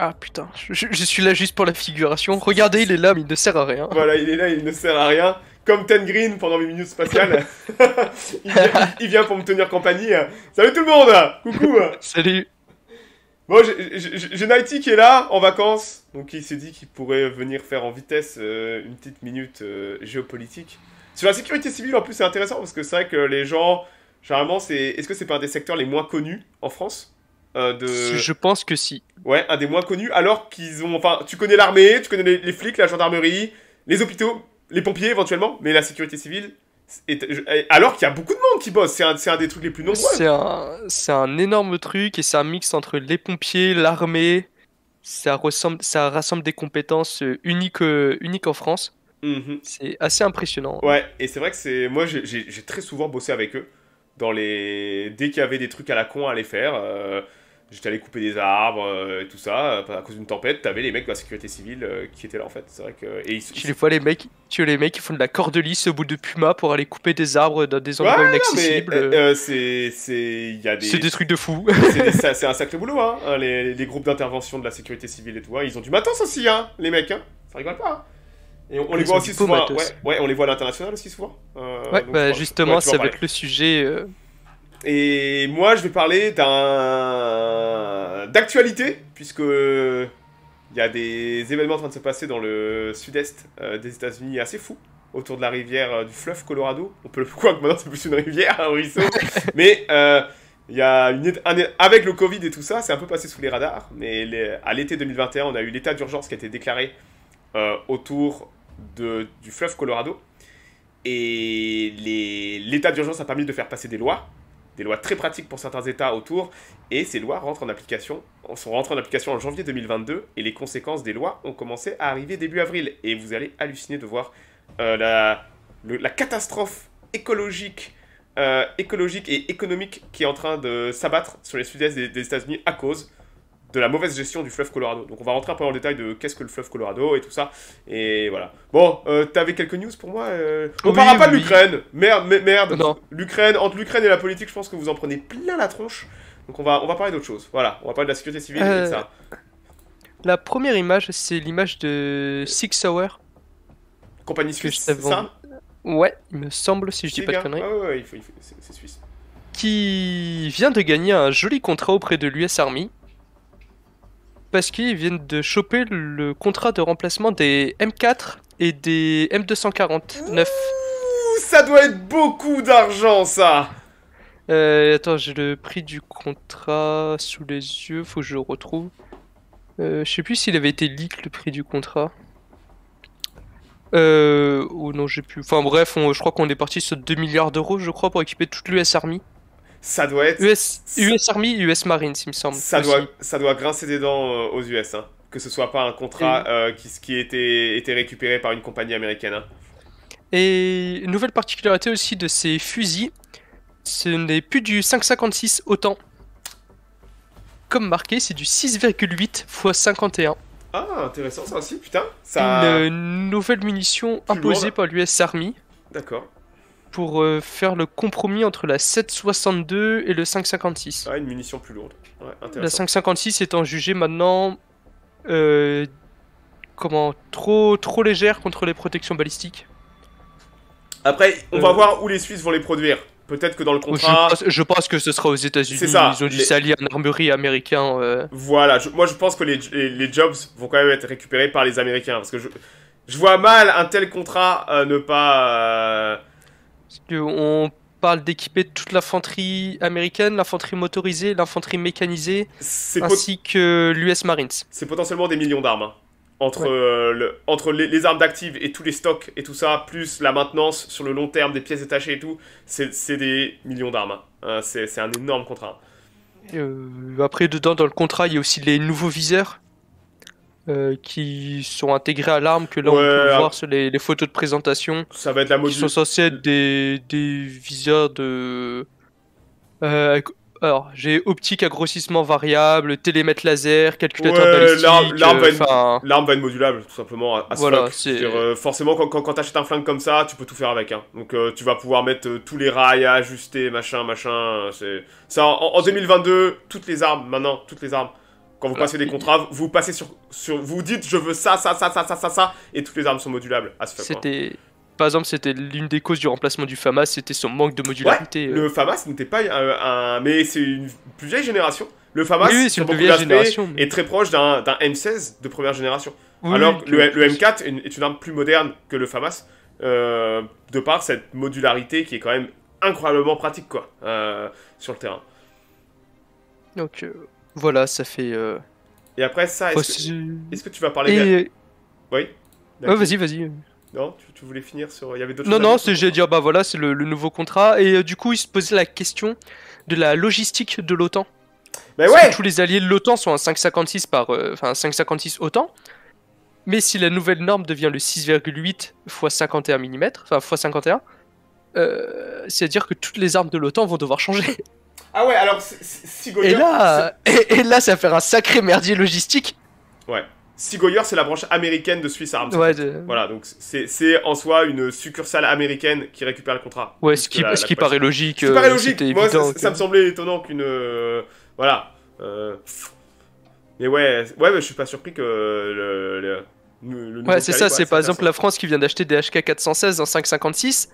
Ah putain, je, suis là juste pour la figuration. Regardez, il est là, mais il ne sert à rien. Voilà, il est là, il ne sert à rien. Comme Ten Green pendant mes minutes spatiales. il, vient, pour me tenir compagnie. Salut tout le monde Coucou Salut Bon, j'ai Nighty qui est là, en vacances. Donc il s'est dit qu'il pourrait venir faire en vitesse euh, une petite minute euh, géopolitique. Sur la sécurité civile, en plus, c'est intéressant parce que c'est vrai que les gens, généralement, c'est. Est-ce que c'est par des secteurs les moins connus en France euh, de... Je pense que si. Ouais, un des moins connus, alors qu'ils ont... Enfin, tu connais l'armée, tu connais les, flics, la gendarmerie, les hôpitaux, les pompiers éventuellement, mais la sécurité civile... alors qu'il y a beaucoup de monde qui bosse, c'est un, un, des trucs les plus nombreux. C'est un, un, énorme truc et c'est un mix entre les pompiers, l'armée, ça, ressemble, ça rassemble des compétences euh, uniques, euh, uniques en France. Mhm. C'est assez impressionnant. Ouais, et c'est vrai que c'est. Moi, j'ai très souvent bossé avec eux. Dans les... Dès qu'il y avait des trucs à la con à les faire, euh, J'étais allé couper des arbres euh, et tout ça. Euh, à cause d'une tempête, t'avais les mecs de la sécurité civile euh, qui étaient là en fait. C'est vrai que. Tu les vois, les mecs, tu les mecs, ils font de la cordelisse au bout de puma pour aller couper des arbres dans des endroits inaccessibles. c'est. des... trucs de fou. c'est un sacré boulot, hein. hein les, groupes d'intervention de la sécurité civile et tout. Hein, ils ont du matos aussi, hein, les mecs, hein. Ça rigole pas, hein. Et on, les voit aussi souvent. Ouais, on les voit à l'international aussi souvent. ouais, bah, justement, ça va être le sujet. Et moi, je vais parler d'actualité, puisque il y a des événements en train de se passer dans le sud-est euh, des États-Unis assez fous, autour de la rivière euh, du fleuve Colorado. On peut le croire que maintenant c'est plus une rivière, un ruisseau, mais euh, il y a avec le Covid et tout ça, c'est un peu passé sous les radars. Mais à l'été 2021, on a eu l'état d'urgence qui a été déclaré autour du fleuve Colorado. Et l'état d'urgence a permis de faire passer des lois des lois très pratiques pour certains États autour, et ces lois rentrent en application, sont rentrées en application en janvier 2022, et les conséquences des lois ont commencé à arriver début avril, et vous allez halluciner de voir euh, la, catastrophe écologique, euh, écologique et économique qui est en train de s'abattre sur les sud-est des États-Unis à cause de la mauvaise gestion du fleuve Colorado. Donc on va rentrer un peu dans le détail de qu'est-ce que le fleuve Colorado et tout ça. Et voilà. Bon, euh, t'avais quelques news pour moi euh, On oui, parlera pas de l'Ukraine. Merde, merde. L'Ukraine, entre l'Ukraine et la politique, je pense que vous en prenez plein la tronche. Donc on va, on va parler d'autre chose. Voilà, on va parler de la sécurité civile et de ça. Euh, la première image, c'est l'image de Six Hour. Compagnie suisse, c'est ça Ouais, il me semble, si je dis pas de conneries. ouais, ouais, c'est suisse. Qui vient de gagner un joli contrat auprès de l'US Army parce qu'ils viennent de choper le contrat de remplacement des M4 et des M249. Ouh, ça doit être beaucoup d'argent, ça euh, Attends, j'ai le prix du contrat sous les yeux, faut que je le retrouve. Euh, je sais plus s'il avait été leak le prix du contrat. Euh, ou non, j'ai plus. Enfin bref, je crois qu'on est parti sur 2 milliards d'euros, je crois, pour équiper toute l'US Army. Ça doit être. US, Army, US Marines, il me semble. Ça doit, ça doit grincer des dents euh, aux US, hein. que ce soit pas un contrat euh, qui, était, récupéré par une compagnie américaine. Hein. Et nouvelle particularité aussi de ces fusils, ce n'est plus du 5,56 autant. Comme marqué, c'est du 6,8 x 51. Ah, intéressant ça aussi, putain. Une nouvelle munition imposée par l'US Army. D'accord pour euh, faire le compromis entre la 7,62 et le 5,56. Ah, une munition plus lourde. la 5,56 étant jugée maintenant euh, comment trop trop légère contre les protections balistiques. Après, on va euh. voir où les Suisses vont les produire. Peut-être que dans le contrat. Je pense, que ce sera aux États-Unis. Ils ont dû s'allier à armurerie américain. Voilà, moi je pense que les, jobs vont quand même être récupérés par les Américains. Parce que je, je vois mal un tel contrat ne pas. On parle d'équiper toute l'infanterie américaine, l'infanterie motorisée, l'infanterie mécanisée, ainsi que l'US Marines. C'est potentiellement des millions d'armes. Hein. Entre, euh, les, armes d'active et tous les stocks et tout ça, plus la maintenance sur le long terme des pièces détachées et tout, c'est des millions d'armes. Hein. Euh, c'est un énorme contrat. Euh, après, dedans, dans le contrat, il y a aussi les nouveaux viseurs euh, qui sont intégrés à l'arme que là on peut voir ah. sur les, photos de présentation. Ça va être la module. Qui sont censés être des, viseurs de. Euh, alors, j'ai optique à grossissement variable, télémètre laser, calculateur balistique. L'arme va, être modulable, tout simplement. À, voilà, c'est. Euh, forcément, quand, quand, quand t'achètes un flingue comme ça, tu peux tout faire avec. Hein. Donc, tu vas pouvoir mettre tous les rails à ajuster, machin, machin. Ça, en, 2022, toutes les armes, maintenant, toutes les armes quand vous passez des contrats, vous passez sur, sur, vous dites je veux ça, ça, ça, ça, ça, ça, ça, et toutes les armes sont modulables à ce C'était, par exemple, c'était l'une des causes du remplacement du FAMAS, c'était son manque de modularité. Euh. Le FAMAS n'était pas euh, un, mais c'est une plus vieille génération. Le FAMAS, oui, génération, est très proche d'un M16 de première génération. Alors que le, le, M4 est une, arme plus moderne que le FAMAS, euh, de par cette modularité qui est quand même incroyablement pratique quoi sur le terrain. Donc voilà, ça fait. Euh, et après ça, est-ce que, tu vas parler euh, Oui Vas-y, vas-y. Non, tu, voulais finir sur. Il y avait d'autres Non, non, j'ai ah bah voilà, c'est le, nouveau contrat. Et euh, du coup, il se posait la question de la logistique de l'OTAN. Mais ouais Tous les alliés de l'OTAN sont un 5,56 par. Enfin, 5,56 OTAN. Mais si la nouvelle norme devient le 6,8 x 51 mm, enfin x 51, c'est-à-dire que toutes les armes de l'OTAN vont devoir changer. Ah ouais, alors Sigoyer. Et là, et, là, ça va faire un sacré merdier logistique. Ouais. Sigoyer, c'est la branche américaine de Swiss Arms. Ouais, de... Voilà, donc c'est en soi une succursale américaine qui récupère le contrat. Ouais, ce qui, ce qui paraît logique. Ce qui paraît euh, logique. Moi, ça me semblait étonnant qu'une. Euh, voilà. Euh, mais ouais, ouais, mais je suis pas surpris que le, ouais, c'est ça, c'est par exemple la France qui vient d'acheter des HK 416 en 5,56.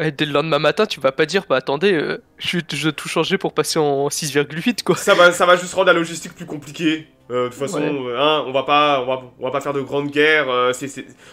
Eh, dès le lendemain matin, tu vas pas dire, bah attendez, euh, je, vais tout changer pour passer en 6,8 quoi. Ça va, ça va juste rendre la logistique plus compliquée. Euh, de toute façon, euh, hein, on va pas, on va, pas faire de grandes guerres.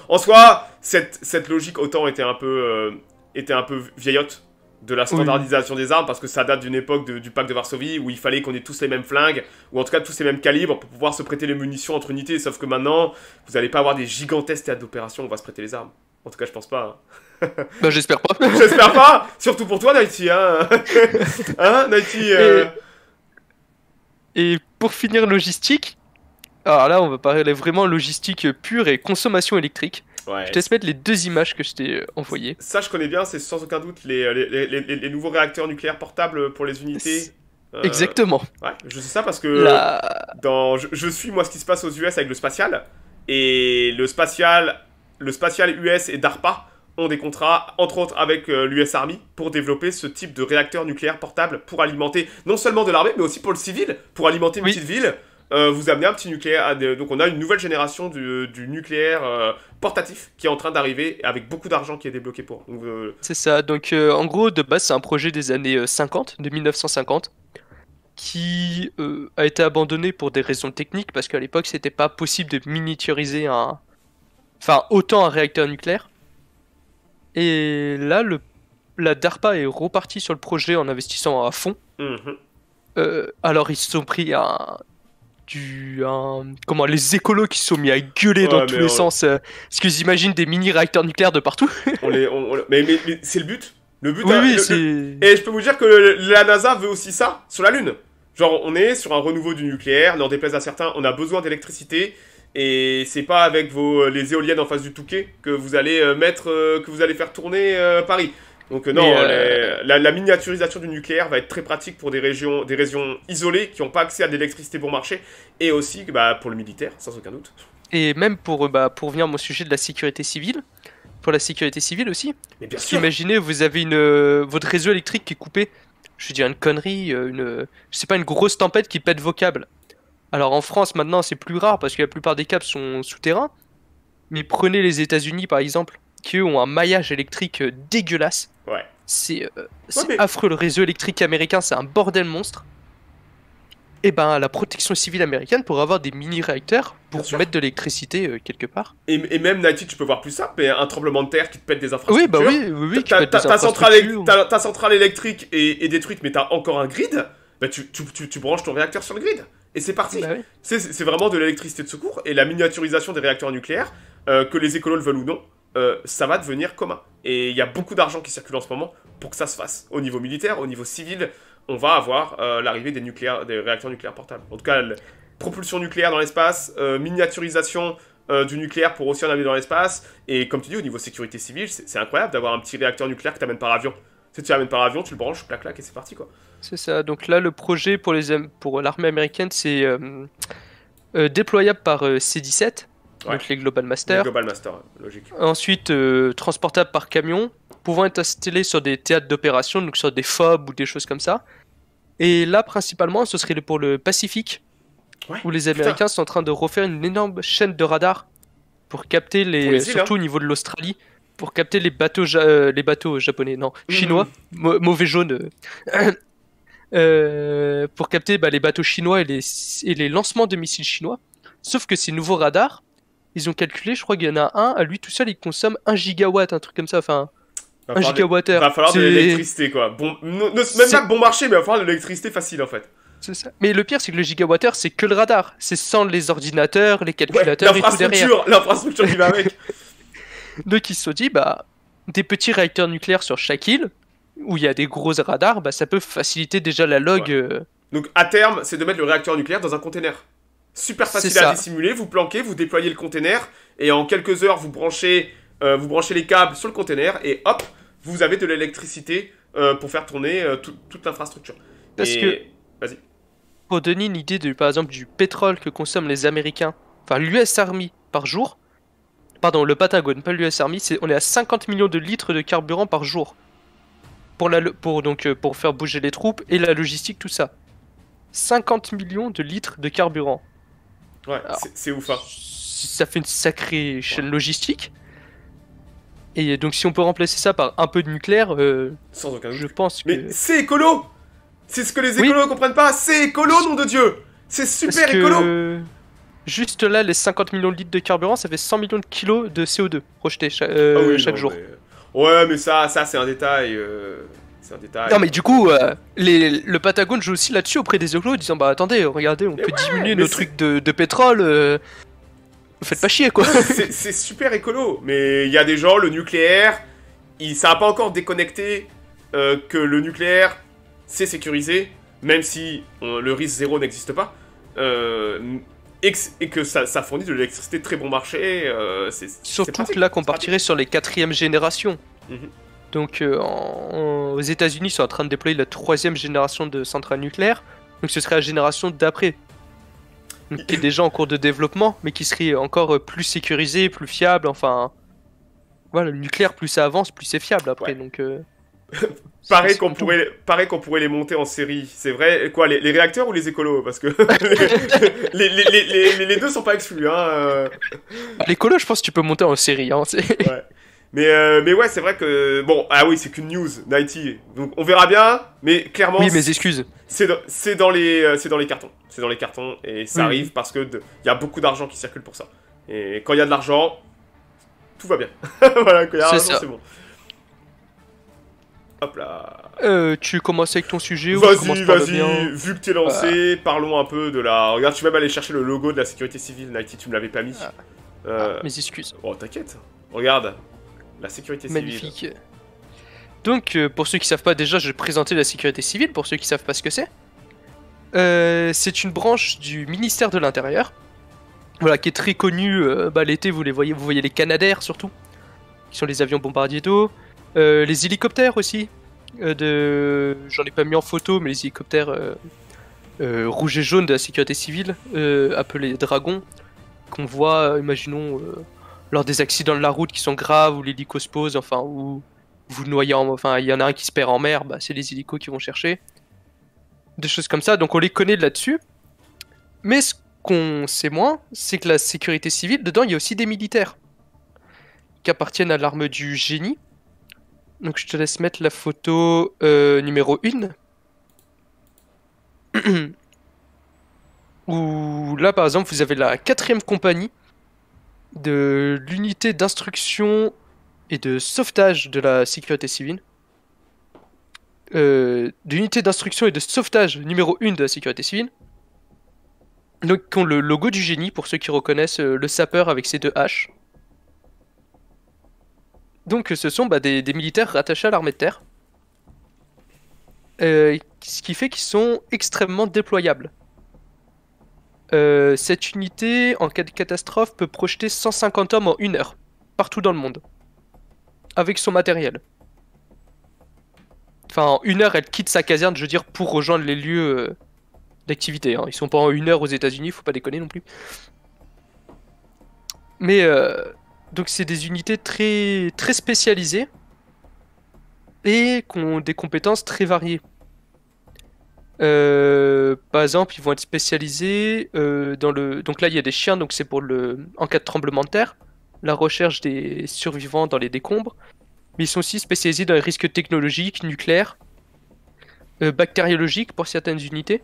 En soi, cette, logique autant était un peu, était un peu vieillotte de la standardisation des armes parce que ça date d'une époque du pacte de Varsovie où il fallait qu'on ait tous les mêmes flingues ou en tout cas tous les mêmes calibres pour pouvoir se prêter les munitions entre unités. Sauf que maintenant, vous allez pas avoir des gigantesques théâtres d'opération, on va se prêter les armes. En tout cas, je pense pas. Hein. bah, j'espère pas. j'espère pas Surtout pour toi, Nighty. Hein, hein Nighty euh. et... pour finir, logistique. Alors ah, là, on va parler vraiment logistique pure et consommation électrique. Je te laisse mettre les deux images que je t'ai euh, envoyées. Ça, je connais bien, c'est sans aucun doute les, euh, nouveaux réacteurs nucléaires portables pour les unités. Exactement. Ouais, je sais ça parce que dans, je, je, suis moi ce qui se passe aux US avec le spatial. Et le spatial, le spatial US et DARPA ont des contrats, entre autres avec euh, l'US Army, pour développer ce type de réacteur nucléaire portable pour alimenter non seulement de l'armée, mais aussi pour le civil, pour alimenter une petite ville. Euh, vous amenez un petit nucléaire. Donc on a une nouvelle génération du, nucléaire euh, portatif qui est en train d'arriver avec beaucoup d'argent qui est débloqué pour. C'est ça. Donc en gros, de base, c'est un projet des années 50, de 1950 qui a été abandonné pour des raisons techniques parce qu'à l'époque c'était pas possible de miniaturiser un enfin autant un réacteur nucléaire et là, la DARPA est repartie sur le projet en investissant à fond. Mhm. Euh, alors ils se sont pris à... du comment les écolos qui se sont mis à gueuler dans tous les sens euh, parce qu'ils imaginent des mini réacteurs nucléaires de partout. mais, c'est le but. Le but. et je peux vous dire que la NASA veut aussi ça sur la Lune. Genre on est sur un renouveau du nucléaire. N'en déplaise à certains, on a besoin d'électricité. Et c'est pas avec vos, euh, les éoliennes en face du Touquet que vous allez euh, mettre, euh, que vous allez faire tourner Paris. Donc non, la, miniaturisation du nucléaire va être très pratique pour des régions, des régions isolées qui n'ont pas accès à de l'électricité bon marché, et aussi bah, pour le militaire, sans aucun doute. Et même pour, bah, pour venir au sujet de la sécurité civile, pour la sécurité civile aussi. Mais bien Imaginez, vous avez une, votre réseau électrique qui est coupé. Je veux dire une connerie, une, je sais pas, une grosse tempête qui pète vos câbles. Alors en France, maintenant, c'est plus rare parce que la plupart des caps sont souterrains. Mais prenez les États-Unis, par exemple, qui eux ont un maillage électrique euh, dégueulasse. Ouais. C'est euh, affreux le réseau électrique américain, c'est un bordel monstre. Et eh ben la protection civile américaine pour avoir des mini-réacteurs pour mettre de l'électricité euh, quelque part. Et, même Nati, tu peux voir plus ça, mais un tremblement de terre qui te pète des infrastructures. Oui, bah oui, oui, oui Ta centrale, électrique est, détruite, mais t'as encore un grid. Bah tu branches ton réacteur sur le grid. Et c'est parti. Bah c'est vraiment de l'électricité de secours et la miniaturisation des réacteurs nucléaires, euh, que les écolos le veulent ou non, euh, ça va devenir commun. Et il y a beaucoup d'argent qui circule en ce moment pour que ça se fasse. Au niveau militaire, au niveau civil, on va avoir euh, l'arrivée des, des, réacteurs nucléaires portables. En tout cas, propulsion nucléaire dans l'espace, miniaturisation du nucléaire pour aussi en amener dans l'espace. Et comme tu dis, au niveau sécurité civile, c'est incroyable d'avoir un petit réacteur nucléaire que tu amènes par avion. Si tu l'amènes par avion, tu le branches, clac clac et c'est parti quoi. C'est ça. Donc là, le projet pour les pour l'armée américaine, c'est euh, euh, déployable par euh, C-17, donc les Global Master. Master, logique. Ensuite, transportable par camion, pouvant être installé sur des théâtres d'opération, donc sur des FOB ou des choses comme ça. Et là, principalement, ce serait pour le Pacifique, où les Américains sont en train de refaire une énorme chaîne de radars pour capter les, hein. surtout au niveau de l'Australie pour capter les bateaux, les bateaux japonais, non, mmh. chinois, mauvais jaune, Euh, pour capter bah, les bateaux chinois et les, et les lancements de missiles chinois. Sauf que ces nouveaux radars, ils ont calculé, je crois qu'il y en a un, à lui tout seul, il consomme 1 gigawatt, un truc comme ça, enfin... Un gigawattheure. Il va falloir de l'électricité, quoi. Bon, même pas bon marché, mais il va falloir de l'électricité facile, en fait. C'est Ça. Mais le pire, c'est que le gigawattheure, c'est que le radar. C'est sans les ordinateurs, les calculateurs et derrière. L'infrastructure qui va avec. Donc ils se sont dit, bah, des petits réacteurs nucléaires sur chaque île, où il y a des gros radars, bah, ça peut faciliter déjà la log. Euh. Donc à terme, c'est de mettre le réacteur nucléaire dans un container. Super facile à dissimuler, vous planquez, vous déployez le container, et en quelques heures, vous branchez, euh, vous branchez les câbles sur le container, et hop, vous avez de l'électricité euh, pour faire tourner toute l'infrastructure. Parce que... Vas-y. Pour donner une idée, de, par exemple, du pétrole que consomment les Américains, enfin l'US Army par jour, pardon, le Patagone, pas l'US Army, on est à 50 millions de litres de carburant par jour pour, la, pour, donc, euh, pour faire bouger les troupes et la logistique, tout ça. 50 millions de litres de carburant. Ouais, c'est ouf. Hein. Ça fait une sacrée chaîne logistique. Et donc si on peut remplacer ça par un peu de nucléaire, euh, Sans aucun doute. je pense Mais c'est écolo C'est ce que les écolos ne comprennent pas C'est écolo, nom de Dieu C'est super écolo Juste là, les 50 millions de litres de carburant, ça fait 100 millions de kilos de CO2 rejetés euh, ah chaque, jour. Ouais, mais ça, ça c'est un détail. Euh... Un détail. Non mais du coup, euh, les, le Patagone joue aussi là-dessus auprès des en disant bah attendez, regardez, on peut diminuer nos trucs de, pétrole. Euh, faites pas chier quoi. c'est super écolo, mais il y a des gens, le nucléaire, ça a pas encore déconnecté euh, que le nucléaire c'est sécurisé, même si le risque zéro n'existe pas et que, ça, ça, fournit de l'électricité très bon marché. Euh, c'est, Surtout que là, qu'on partirait sur les quatrièmes générations. Mhm. Donc, euh, aux États-Unis, ils sont en train de déployer la troisième génération de centrales nucléaires. Donc, ce serait la génération d'après. qui est déjà en cours de développement, mais qui serait encore euh, plus sécurisée, plus fiable. Enfin, voilà, le nucléaire, plus ça avance, plus c'est fiable après. Donc. Pareil qu'on pourrait, pareil qu'on pourrait les monter en série. C'est vrai, quoi, les, réacteurs ou les écolos Parce que les, les, les, deux sont pas exclus. Hein. Euh. Ah, l'écolo, je pense que tu peux monter en série. Hein, Mais, euh, mais ouais, c'est vrai que. Bon, ah oui, c'est qu'une news, Nighty. on verra bien, mais clairement. Oui, mes excuses. C'est dans, les euh, c'est dans les cartons. C'est dans les cartons et ça mm. arrive parce que il y a beaucoup d'argent qui circule pour ça. Et quand il y a de l'argent, tout va bien. voilà, quand c'est bon là. Euh, tu commences avec ton sujet Vas-y, vas-y. Vu que t'es lancé, ah. parlons un peu de la. Regarde, tu vas même aller chercher le logo de la sécurité civile, Nike. tu me l'avais pas mis. Ah. Euh, ah, mes excuses. Oh, t'inquiète. Regarde, la sécurité civile. Magnifique. Donc, euh, pour ceux qui savent pas, déjà, je vais présenter la sécurité civile, pour ceux qui savent pas ce que c'est. c'est une branche du ministère de l'Intérieur, voilà, qui est très connue. Bah, l'été, vous les voyez, vous voyez les Canadaires surtout, qui sont les avions bombardiers d'eau. Euh, les hélicoptères aussi. Euh, de... J'en ai pas mis en photo, mais les hélicoptères euh, rouges et jaunes de la sécurité civile, appelés dragons, qu'on voit, imaginons, lors des accidents de la route qui sont graves, où l'hélico se pose, enfin, où vous noyez, enfin, il y en a un qui se perd en mer, bah, c'est les hélicos qui vont chercher. Des choses comme ça, donc on les connaît là-dessus. Mais ce qu'on sait moins, c'est que la sécurité civile, dedans, il y a aussi des militaires qui appartiennent à l'arme du génie donc je te laisse mettre la photo euh, numéro 1. Où là par exemple vous avez la quatrième compagnie de l'unité d'instruction et de sauvetage de la sécurité civile. l'unité euh, d'instruction et de sauvetage numéro 1 de la sécurité civile. Donc qui ont le logo du génie pour ceux qui reconnaissent euh, le sapeur avec ses deux haches. Donc ce sont bah, des, militaires rattachés à l'armée de terre. Euh, ce qui fait qu'ils sont extrêmement déployables. Euh, cette unité, en cas de catastrophe, peut projeter 150 hommes en une heure, partout dans le monde, avec son matériel. Enfin, en une heure, elle quitte sa caserne, je veux dire, pour rejoindre les lieux euh, d'activité. Hein. Ils sont pas en une heure aux États-Unis, faut pas déconner non plus. Mais donc c'est des unités très, très spécialisées et qui ont des compétences très variées. Euh, par exemple, ils vont être spécialisés euh, dans le. Donc là, il y a des chiens, donc c'est pour le. En cas de tremblement de terre, la recherche des survivants dans les décombres. Mais ils sont aussi spécialisés dans les risques technologiques, nucléaires, euh, bactériologiques pour certaines unités.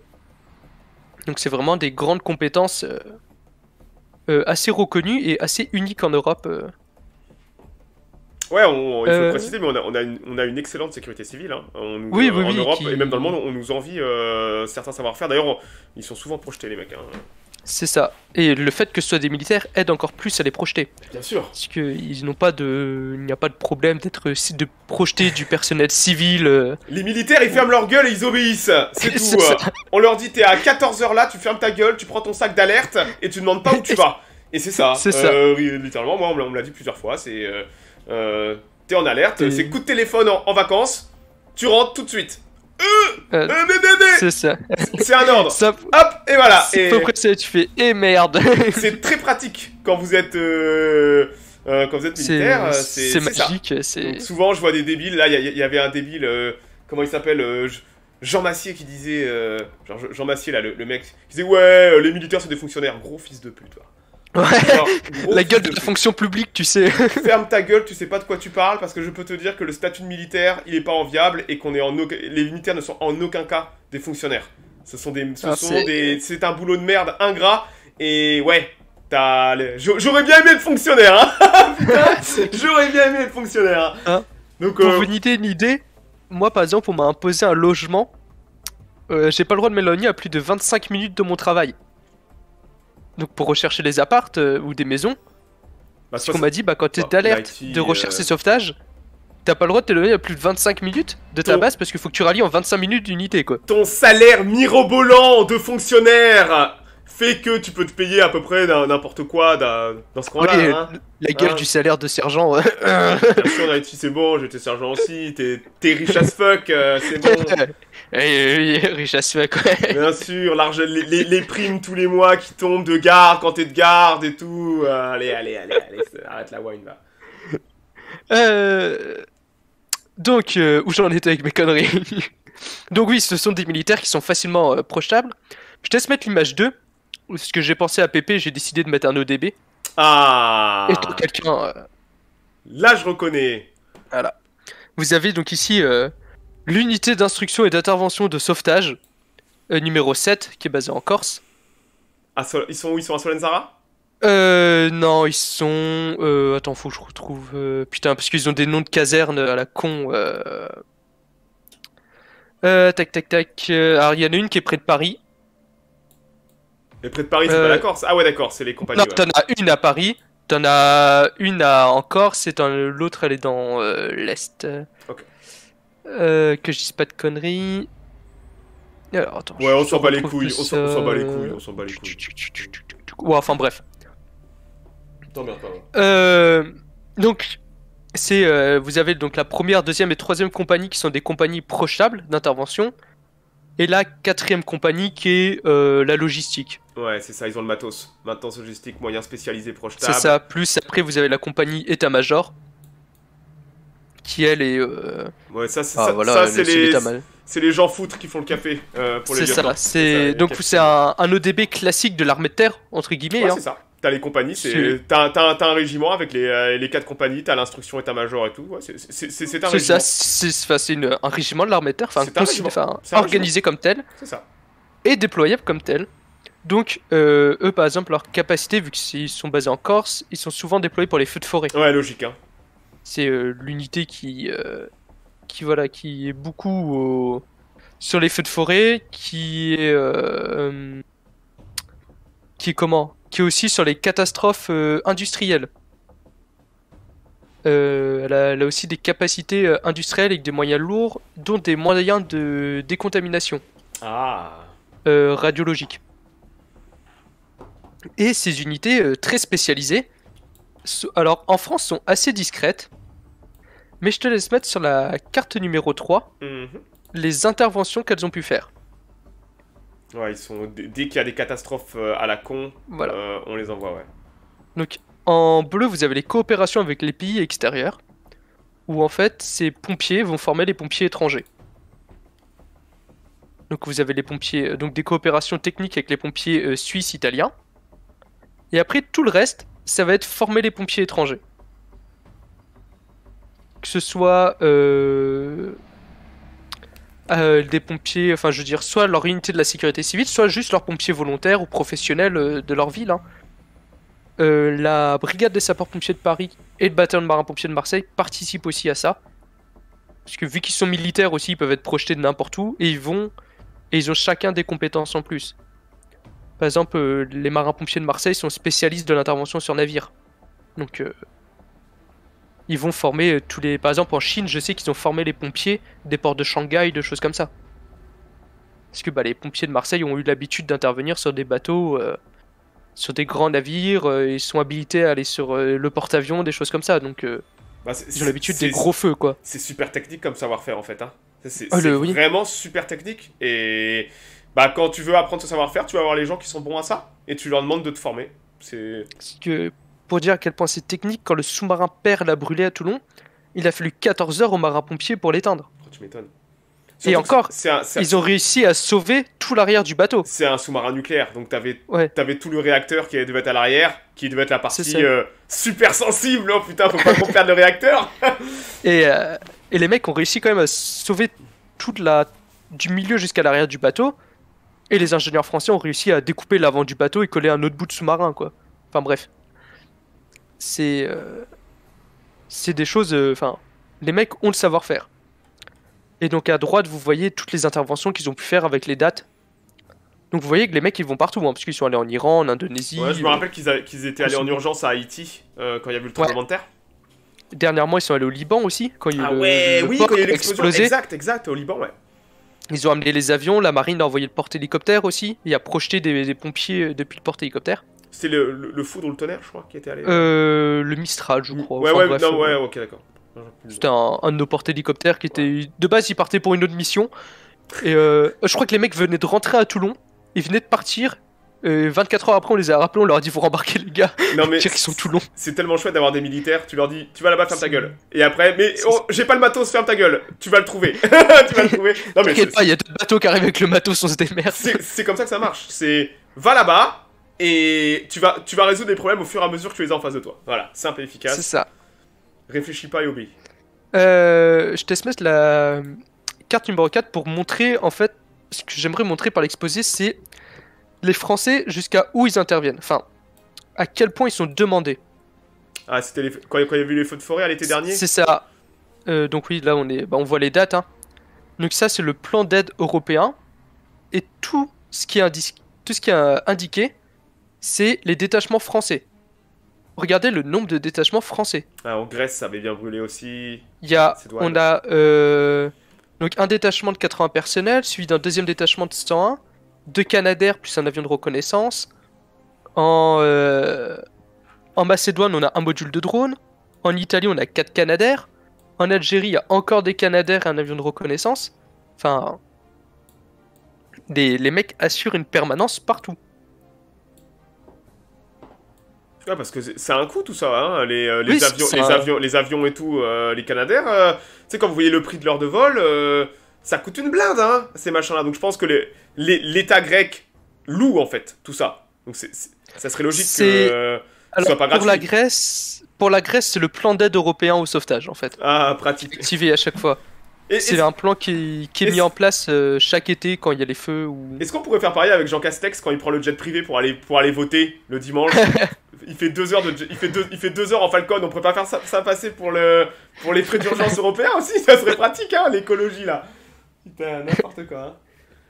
Donc c'est vraiment des grandes compétences euh, euh, assez reconnu et assez unique en Europe. Euh. Ouais, on, il faut le euh, préciser, mais on a, une, excellente sécurité civile. Hein. On, oui, en Europe et même dans le monde, on nous envie certains savoir-faire. D'ailleurs, ils sont souvent projetés, les mecs. Hein. C'est ça. Et le fait que ce soit des militaires aide encore plus à les projeter. Bien sûr. Parce qu'ils n'ont pas de, il n'y a pas de problème d'être de projeter du personnel civil. Euh. Les militaires, ils ferment leur gueule et ils obéissent. C'est tout. Euh. On leur dit t'es à 14 h là, tu fermes ta gueule, tu prends ton sac d'alerte et tu demandes pas où tu vas. Et c'est ça. C'est ça. Euh, littéralement, moi, on me l'a dit plusieurs fois. C'est t'es en alerte, c'est coup de téléphone en vacances, tu rentres tout de suite. Euh, euh, euh, c'est ça. C'est un ordre. Hop, et voilà. Et... Faut tu fais, et eh, merde. c'est très pratique quand vous êtes. quand vous êtes militaire, c'est magique. souvent, je vois des débiles. Là, il y, avait un débile, comment il s'appelle Jean Massier qui disait. genre Jean Massier, là, le, mec, qui disait Ouais, les militaires, c'est des fonctionnaires. Gros fils de pute. Ouais. la gueule de la fonction publique, tu sais. Ferme ta gueule, tu sais pas de quoi tu parles, parce que je peux te dire que le statut de militaire, il est pas enviable et qu'on est en les militaires ne sont en aucun cas des fonctionnaires. Ce sont des, ah, c'est un boulot de merde ingrat et ouais. t'as, J'aurais bien aimé être fonctionnaire, hein. J'aurais bien aimé être fonctionnaire. Hein. Hein. Donc, pour une euh, idée, une idée, moi par exemple, on m'a imposé un logement. Euh, j'ai pas le droit de m'éloigner à plus de 25 minutes de mon travail. Donc pour rechercher des appartes euh, ou des maisons, parce bah, qu'on m'a dit, bah quand t'es bah, d'alerte de recherche et euh, sauvetage, t'as pas le droit de t'éloigner à plus de 25 minutes de ta base parce qu'il faut que tu rallies en 25 minutes d'unité quoi. Ton salaire mirobolant de fonctionnaire fait que tu peux te payer à peu près n'importe quoi dans ce coin-là. Hein. la gueule hein. du salaire de sergent. Ouais. Bien sûr, Nighty, c'est bon, j'étais sergent aussi, t'es riche as fuck, euh, c'est bon. Oui, oui, riche as fuck, ouais. Bien sûr, les, primes tous les mois qui tombent de garde quand t'es de garde et tout. Euh, allez, allez, allez, arrête la wine, va. Euh, donc, où j'en étais avec mes conneries Donc oui, ce sont des militaires qui sont facilement projetables. Je te laisse mettre l'image 2 ce que j'ai pensé à PP, j'ai décidé de mettre un ODB. Ah Et quelqu'un. Euh, Là, je reconnais Voilà. Vous avez donc ici euh, l'unité d'instruction et d'intervention de sauvetage, euh, numéro 7, qui est basée en Corse. Ah, ils sont où Ils sont à Solenzara Euh. Non, ils sont. Euh, attends, faut que je retrouve. Putain, parce qu'ils ont des noms de casernes à la con. Euh... tac, tac, tac. Alors, il y en a une qui est près de Paris. Mais près de Paris, c'est pas euh, la Corse. Ah ouais, d'accord, c'est les compagnies. Non, t'en as une à Paris, t'en as une à en Corse, et l'autre, elle est dans euh, l'Est. Ok. Euh, que je dise pas de conneries. Alors, attends, ouais, on s'en bat les couilles, on s'en bat les couilles, on s'en bat les couilles. Ouais, enfin bref. T'emmerdes pas. Euh, donc, c'est vous avez donc la première, deuxième et troisième compagnie qui sont des compagnies projetables d'intervention, et la quatrième compagnie qui est la logistique. Ouais, c'est ça, ils ont le matos. Maintenance logistique, moyen spécialisé proche C'est ça, plus après vous avez la compagnie état-major, qui elle est... Euh, ouais, ça c'est ah, voilà, les, les, gens foutres qui font le café euh, pour les C'est ça, c'est... Donc c'est un, ODB e classique de l'armée de terre, entre guillemets. hein. c'est ça. T'as les compagnies, t'as un régiment avec les, euh, les quatre compagnies, t'as l'instruction état-major et tout. c'est un régiment. C'est ça, c'est un régiment de l'armée de terre, enfin organisé comme tel. C'est ça. Et déployable comme tel. Donc, euh, eux, par exemple, leur capacité, vu qu'ils sont basés en Corse, ils sont souvent déployés pour les feux de forêt. Ouais, logique. Hein. C'est euh, l'unité qui, euh, qui, voilà, qui est beaucoup sur les feux de forêt, qui est, qui est comment Qui est aussi sur les catastrophes industrielles. Elle a, aussi des capacités industrielles avec des moyens lourds, dont des moyens de décontamination. Ah. radiologique et ces unités euh, très spécialisées. Alors en France sont assez discrètes, mais je te laisse mettre sur la carte numéro 3 mhm. les interventions qu'elles ont pu faire. Ouais, ils sont dès qu'il y a des catastrophes euh, à la con, euh, on les envoie, ouais. Donc en bleu, vous avez les coopérations avec les pays extérieurs, où en fait ces pompiers vont former les pompiers étrangers. Donc vous avez les pompiers, donc des coopérations techniques avec les pompiers suisses italiens. Et après, tout le reste, ça va être former les pompiers étrangers. Que ce soit euh, euh, des pompiers, enfin je veux dire, soit leur unité de la sécurité civile, soit juste leurs pompiers volontaires ou professionnels euh, de leur ville. Hein. la brigade des sapeurs-pompiers de Paris et le bataillon de marins-pompiers de Marseille participent aussi à ça. Parce que vu qu'ils sont militaires aussi, ils peuvent être projetés de n'importe où et ils vont. Et ils ont chacun des compétences en plus. Par exemple, euh, les marins-pompiers de Marseille sont spécialistes de l'intervention sur navire. Donc, euh, ils vont former euh, tous les. Par exemple, en Chine, je sais qu'ils ont formé les pompiers des ports de Shanghai, de choses comme ça. Parce que bah, les pompiers de Marseille ont eu l'habitude d'intervenir sur des bateaux, sur des grands navires, ils sont habilités à aller sur le porte-avions, des choses comme ça. Donc, bah, ils ont l'habitude des gros feux, quoi. C'est super technique comme savoir-faire en fait. Hein. C'est oh, vraiment super technique et bah, quand tu veux apprendre ce savoir-faire, tu vas avoir les gens qui sont bons à ça et tu leur demandes de te former. C'est. que pour dire à quel point c'est technique, quand le sous-marin perd l'a brûlé à Toulon, il a fallu 14 heures aux marins-pompiers pour l'éteindre. Oh, tu m'étonnes. Et encore, ils ont réussi à sauver tout l'arrière du bateau. C'est un sous-marin nucléaire, donc t'avais ouais. tout le réacteur qui devait être à l'arrière, qui devait être la partie euh, super sensible. Oh putain, faut pas qu'on perde le réacteur. et, euh, et les mecs ont réussi quand même à sauver toute la du milieu jusqu'à l'arrière du bateau et les ingénieurs français ont réussi à découper l'avant du bateau et coller un autre bout de sous-marin, quoi. Enfin bref. C'est. Euh, c'est des choses. Euh, enfin, les mecs ont le savoir-faire. Et donc à droite, vous voyez toutes les interventions qu'ils ont pu faire avec les dates. Donc vous voyez que les mecs ils vont partout, hein, parce qu'ils sont allés en Iran, en Indonésie. je me euh, rappelle qu'ils, étaient allés en urgence à Haïti quand il y a eu le tremblement de terre. Dernièrement, ils sont allés au Liban aussi, quand il y a ah ouais, oui, quand il a l'explosion. Exact, exact, au Liban, ouais. Ils ont amené les avions, la marine a envoyé le porte-hélicoptère aussi, il a projeté des, pompiers euh, depuis le porte-hélicoptère. C'était le, foudre ou le tonnerre, je crois, qui était allé. Euh, euh le Mistral, je crois. Ouais, ouais, euh, ouais, ok, d'accord. C'était un, de nos porte-hélicoptères qui était. De base, il partait pour une autre mission. Et euh, je crois que les mecs venaient de rentrer à Toulon, ils venaient de partir, 24 heures après, on les a rappelés, on leur a dit vous rembarquez les gars. Non mais sont tout longs. C'est tellement chouette d'avoir des militaires. Tu leur dis tu vas là-bas ferme ta gueule. Et après mais oh, j'ai pas le matos ferme ta gueule. Tu vas le trouver. tu vas le trouver. Non mais pas, il y a d'autres bateaux qui arrivent avec le matos, sans se démerde. C'est comme ça que ça marche. C'est va là-bas et tu vas tu vas résoudre des problèmes au fur et à mesure que tu les as en face de toi. Voilà, simple et efficace. C'est ça. Réfléchis pas et oublie Euh, je mettre la carte numéro 4 pour montrer en fait ce que j'aimerais montrer par l'exposé, c'est les Français, jusqu'à où ils interviennent. Enfin, à quel point ils sont demandés. Ah, c'était les... quand, il y a les feux de forêt l'été dernier C'est ça. Euh, donc oui, là, on, est... Bah, on voit les dates. Hein. Donc ça, c'est le plan d'aide européen. Et tout ce qui est, euh, indiqué, c'est les détachements français. Regardez le nombre de détachements français. Ah, en Grèce, ça avait bien brûlé aussi. Il y a, on a euh, donc un détachement de 80 personnels, suivi d'un deuxième détachement de 101, deux Canadair plus un avion de reconnaissance. Euh, en, Macédoine, on a un module de drone. En Italie, on a quatre Canadair. En Algérie, il y a encore des Canadair et un avion de reconnaissance. Enfin, les mecs assurent une permanence partout. parce que c'est un coût tout ça, hein. euh, les, avions, et tout, euh, les Canadair. tu sais, quand vous voyez le prix de l'heure de vol ça coûte une blinde, hein, ces machins-là. Donc je pense que l'État grec loue, en fait, tout ça. Donc ça serait logique que euh, soit pas gratuit. Pour la Grèce, pour la Grèce, c'est le plan d'aide européen au sauvetage, en fait. Ah, pratique. Activé à chaque fois. C'est un plan qui, est, mis en place euh, chaque été quand il y a les feux. Ou... Est-ce qu'on pourrait faire pareil avec Jean Castex quand il prend le jet privé pour aller, pour aller voter le dimanche il, fait deux heures de, il, fait il fait deux heures en Falcon, on pourrait pas faire ça, ça passer pour, le, pour les frais d'urgence européens aussi Ça serait pratique, hein, l'écologie là n'importe quoi. Hein.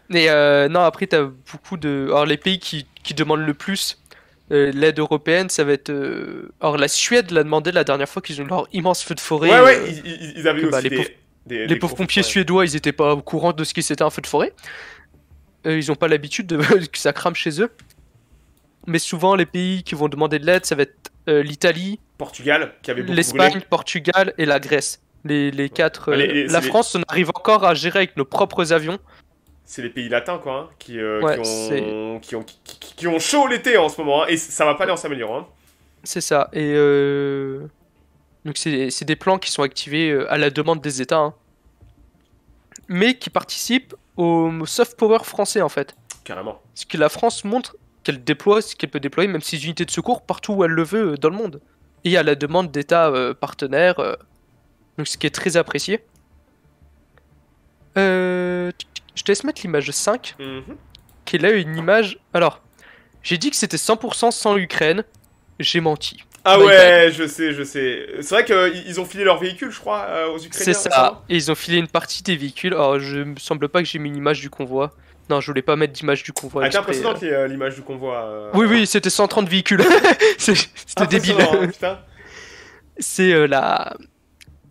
Mais euh, non, après, t'as beaucoup de. Alors, les pays qui, qui demandent le plus euh, l'aide européenne, ça va être. Alors, euh, la Suède l'a demandé la dernière fois qu'ils ont eu leur immense feu de forêt. Ouais, ouais, ils, avaient bah, les pauvres, les pompiers suédois, ils étaient pas au courant de ce qui c'était un feu de forêt. ils ont pas l'habitude de... que ça crame chez eux. Mais souvent, les pays qui vont demander de l'aide, ça va être l'Italie, Portugal, qui avait beaucoup L'Espagne, Portugal et la Grèce. Les, quatre. Bah, euh, la France, on arrive encore à gérer avec nos propres avions. C'est les pays latins, quoi, qui, ont, chaud l'été hein, en ce moment, hein, et ça va pas aller en s'améliorant. Hein. C'est ça. Et euh, donc c'est des plans qui sont activés euh, à la demande des États, mais qui participent au soft power français en fait. Carrément. Ce que la France montre qu'elle déploie, ce qu'elle peut déployer, même ses unités de secours partout où elle le veut dans le monde, et à la demande d'États partenaires donc ce qui est très apprécié. Euh, je te laisse mettre l'image 5, mhm. qui est là une image... Alors, j'ai dit que c'était 100% sans l'Ukraine, j'ai menti. Ah ouais, je sais, je sais. C'est vrai qu'ils ont filé leurs véhicules, je crois, euh, aux Ukrainiens. C'est ça, et ils ont filé une partie des véhicules. Alors, je me semble pas que j'ai mis une image du convoi. Non, je voulais pas mettre d'image du convoi. Ah, impressionnant euh, l'image du convoi. Oui, oui, c'était 130 véhicules. c'était débile. Hein, C'est la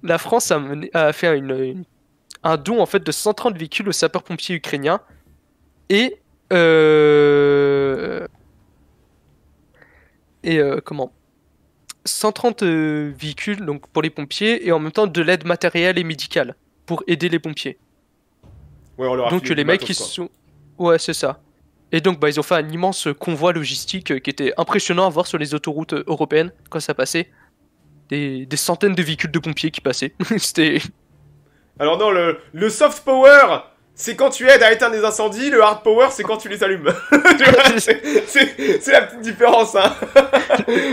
la France a, fait un don en fait de 130 véhicules aux sapeurs-pompiers ukrainiens et euh, et euh, comment 130 euh, véhicules donc pour les pompiers et en même temps de l'aide matérielle et médicale pour aider les pompiers. Ouais, on leur donc les mecs qui sont ouais c'est ça. Et donc bah, ils ont fait un immense convoi logistique qui était impressionnant à voir sur les autoroutes européennes quand ça passait des, centaines de véhicules de pompiers qui passaient. C'était. Alors non, le, soft power, c'est quand tu aides à éteindre des incendies, le hard power, c'est quand tu les allumes. c'est la petite différence. Hein.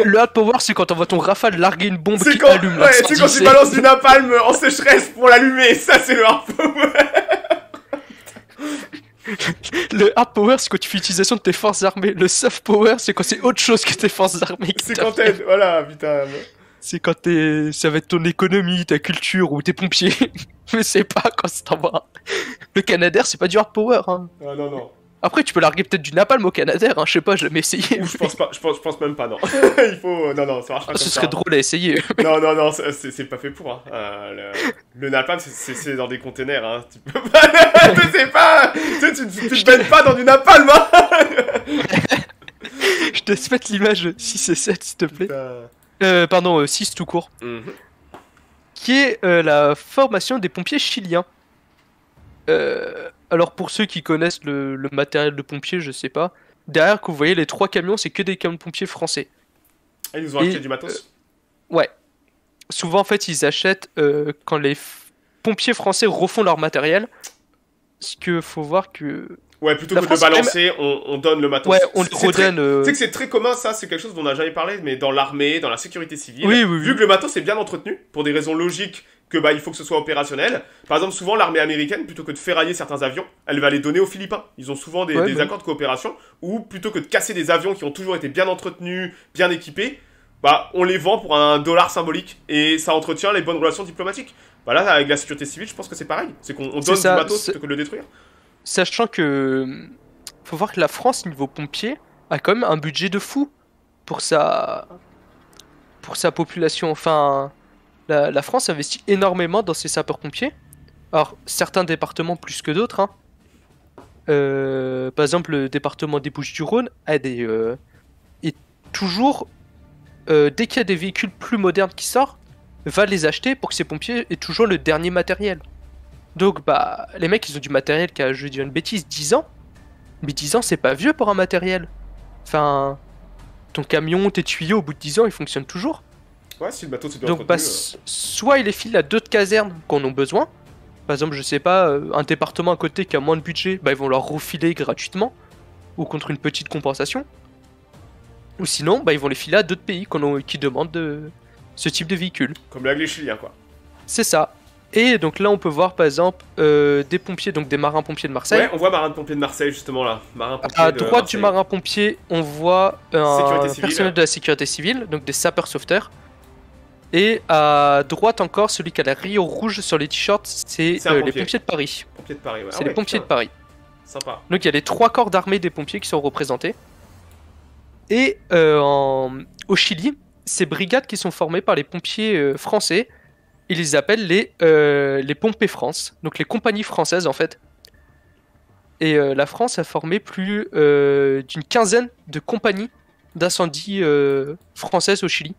le hard power, c'est quand on voit ton rafale larguer une bombe qui quand, allume ouais, C'est quand tu balances une napalm en sécheresse pour l'allumer. Ça, c'est le hard power. le hard power, c'est quand tu fais l'utilisation de tes forces armées. Le soft power, c'est quand c'est autre chose que tes forces armées. C'est quand t'aides, voilà, putain. C'est quand t'es, ça va être ton économie, ta culture ou tes pompiers. Mais c'est pas quand c'est en bas. Le Canadair, c'est pas du hard power. Hein. Ah non, non. Après, tu peux larguer peut-être du napalm au Canadair, hein. je sais pas, je jamais essayé. Ou je pense pas, je pense, même pas, non. Il faut, euh, non, non, ça marche pas. Ah, ce serait drôle à essayer. non, non, non, c'est pas fait pour. Hein. Euh, le, napalm, c'est dans des containers, hein. Tu peux pas, tu sais pas, tu, te baignes pas dans du napalm, hein. je te souhaite l'image 6 et 7, s'il te plaît. Euh, pardon, 6 euh, tout court. Mhm. Qui est euh, la formation des pompiers chiliens. alors pour ceux qui connaissent le, matériel de pompiers, je sais pas. Derrière que vous voyez les trois camions, c'est que des camions de pompiers français. ils nous ont acheté du matos Ouais. Souvent en fait ils achètent quand les pompiers français refont leur matériel. Ce que faut voir que Ouais, plutôt que de le balancer, on, donne le matos. Ouais, on le euh, Tu sais que c'est très commun, ça, c'est quelque chose dont on n'a jamais parlé, mais dans l'armée, dans la sécurité civile, oui, vu que le matos est bien entretenu, pour des raisons logiques, que bah, il faut que ce soit opérationnel. Par exemple, souvent, l'armée américaine, plutôt que de ferrailler certains avions, elle va les donner aux Philippins. Ils ont souvent des, bah accords de coopération, Ou, plutôt que de casser des avions qui ont toujours été bien entretenus, bien équipés, bah, on les vend pour un dollar symbolique, et ça entretient les bonnes relations diplomatiques. Voilà, bah, avec la sécurité civile, je pense que c'est pareil. C'est qu'on donne ça, du matos plutôt que de le détruire. Sachant que. Faut voir que la France, niveau pompiers, a quand même un budget de fou pour sa. pour sa population. Enfin. La, France investit énormément dans ses sapeurs-pompiers. Alors, certains départements plus que d'autres. Hein. Euh, par exemple, le département des Bouches-du-Rhône a des. Euh, est toujours. Euh, dès qu'il y a des véhicules plus modernes qui sortent, va les acheter pour que ces pompiers aient toujours le dernier matériel. Donc, bah, les mecs, ils ont du matériel qui a, je dis une bêtise, 10 ans. Mais 10 ans, c'est pas vieux pour un matériel. Enfin, ton camion, tes tuyaux, au bout de 10 ans, ils fonctionnent toujours. Ouais, si le bateau c'est bien Donc, bah, euh. soit ils les filent à d'autres casernes qu'on a besoin. Par exemple, je sais pas, euh, un département à côté qui a moins de budget, bah, ils vont leur refiler gratuitement. Ou contre une petite compensation. Ou sinon, bah, ils vont les filer à d'autres pays qui demandent euh, ce type de véhicule. Comme la quoi. C'est ça. Et donc là, on peut voir par exemple euh, des pompiers, donc des marins-pompiers de Marseille. Ouais, on voit marins-pompiers de Marseille justement là. à droite du marin-pompier, on voit un personnel de la sécurité civile, donc des sapeurs-sauveteurs. Et à droite encore, celui qui a la Rio rouge sur les t-shirts, c'est euh, les pompiers de Paris. Pompiers de Paris, C'est ah les pompiers de Paris. Sympa. Donc il y a les trois corps d'armée des pompiers qui sont représentés. Et euh, au Chili, ces brigades qui sont formées par les pompiers français ils les appellent euh, les, Pompées France, donc les compagnies françaises en fait. Et euh, la France a formé plus euh, d'une quinzaine de compagnies d'incendie françaises au Chili.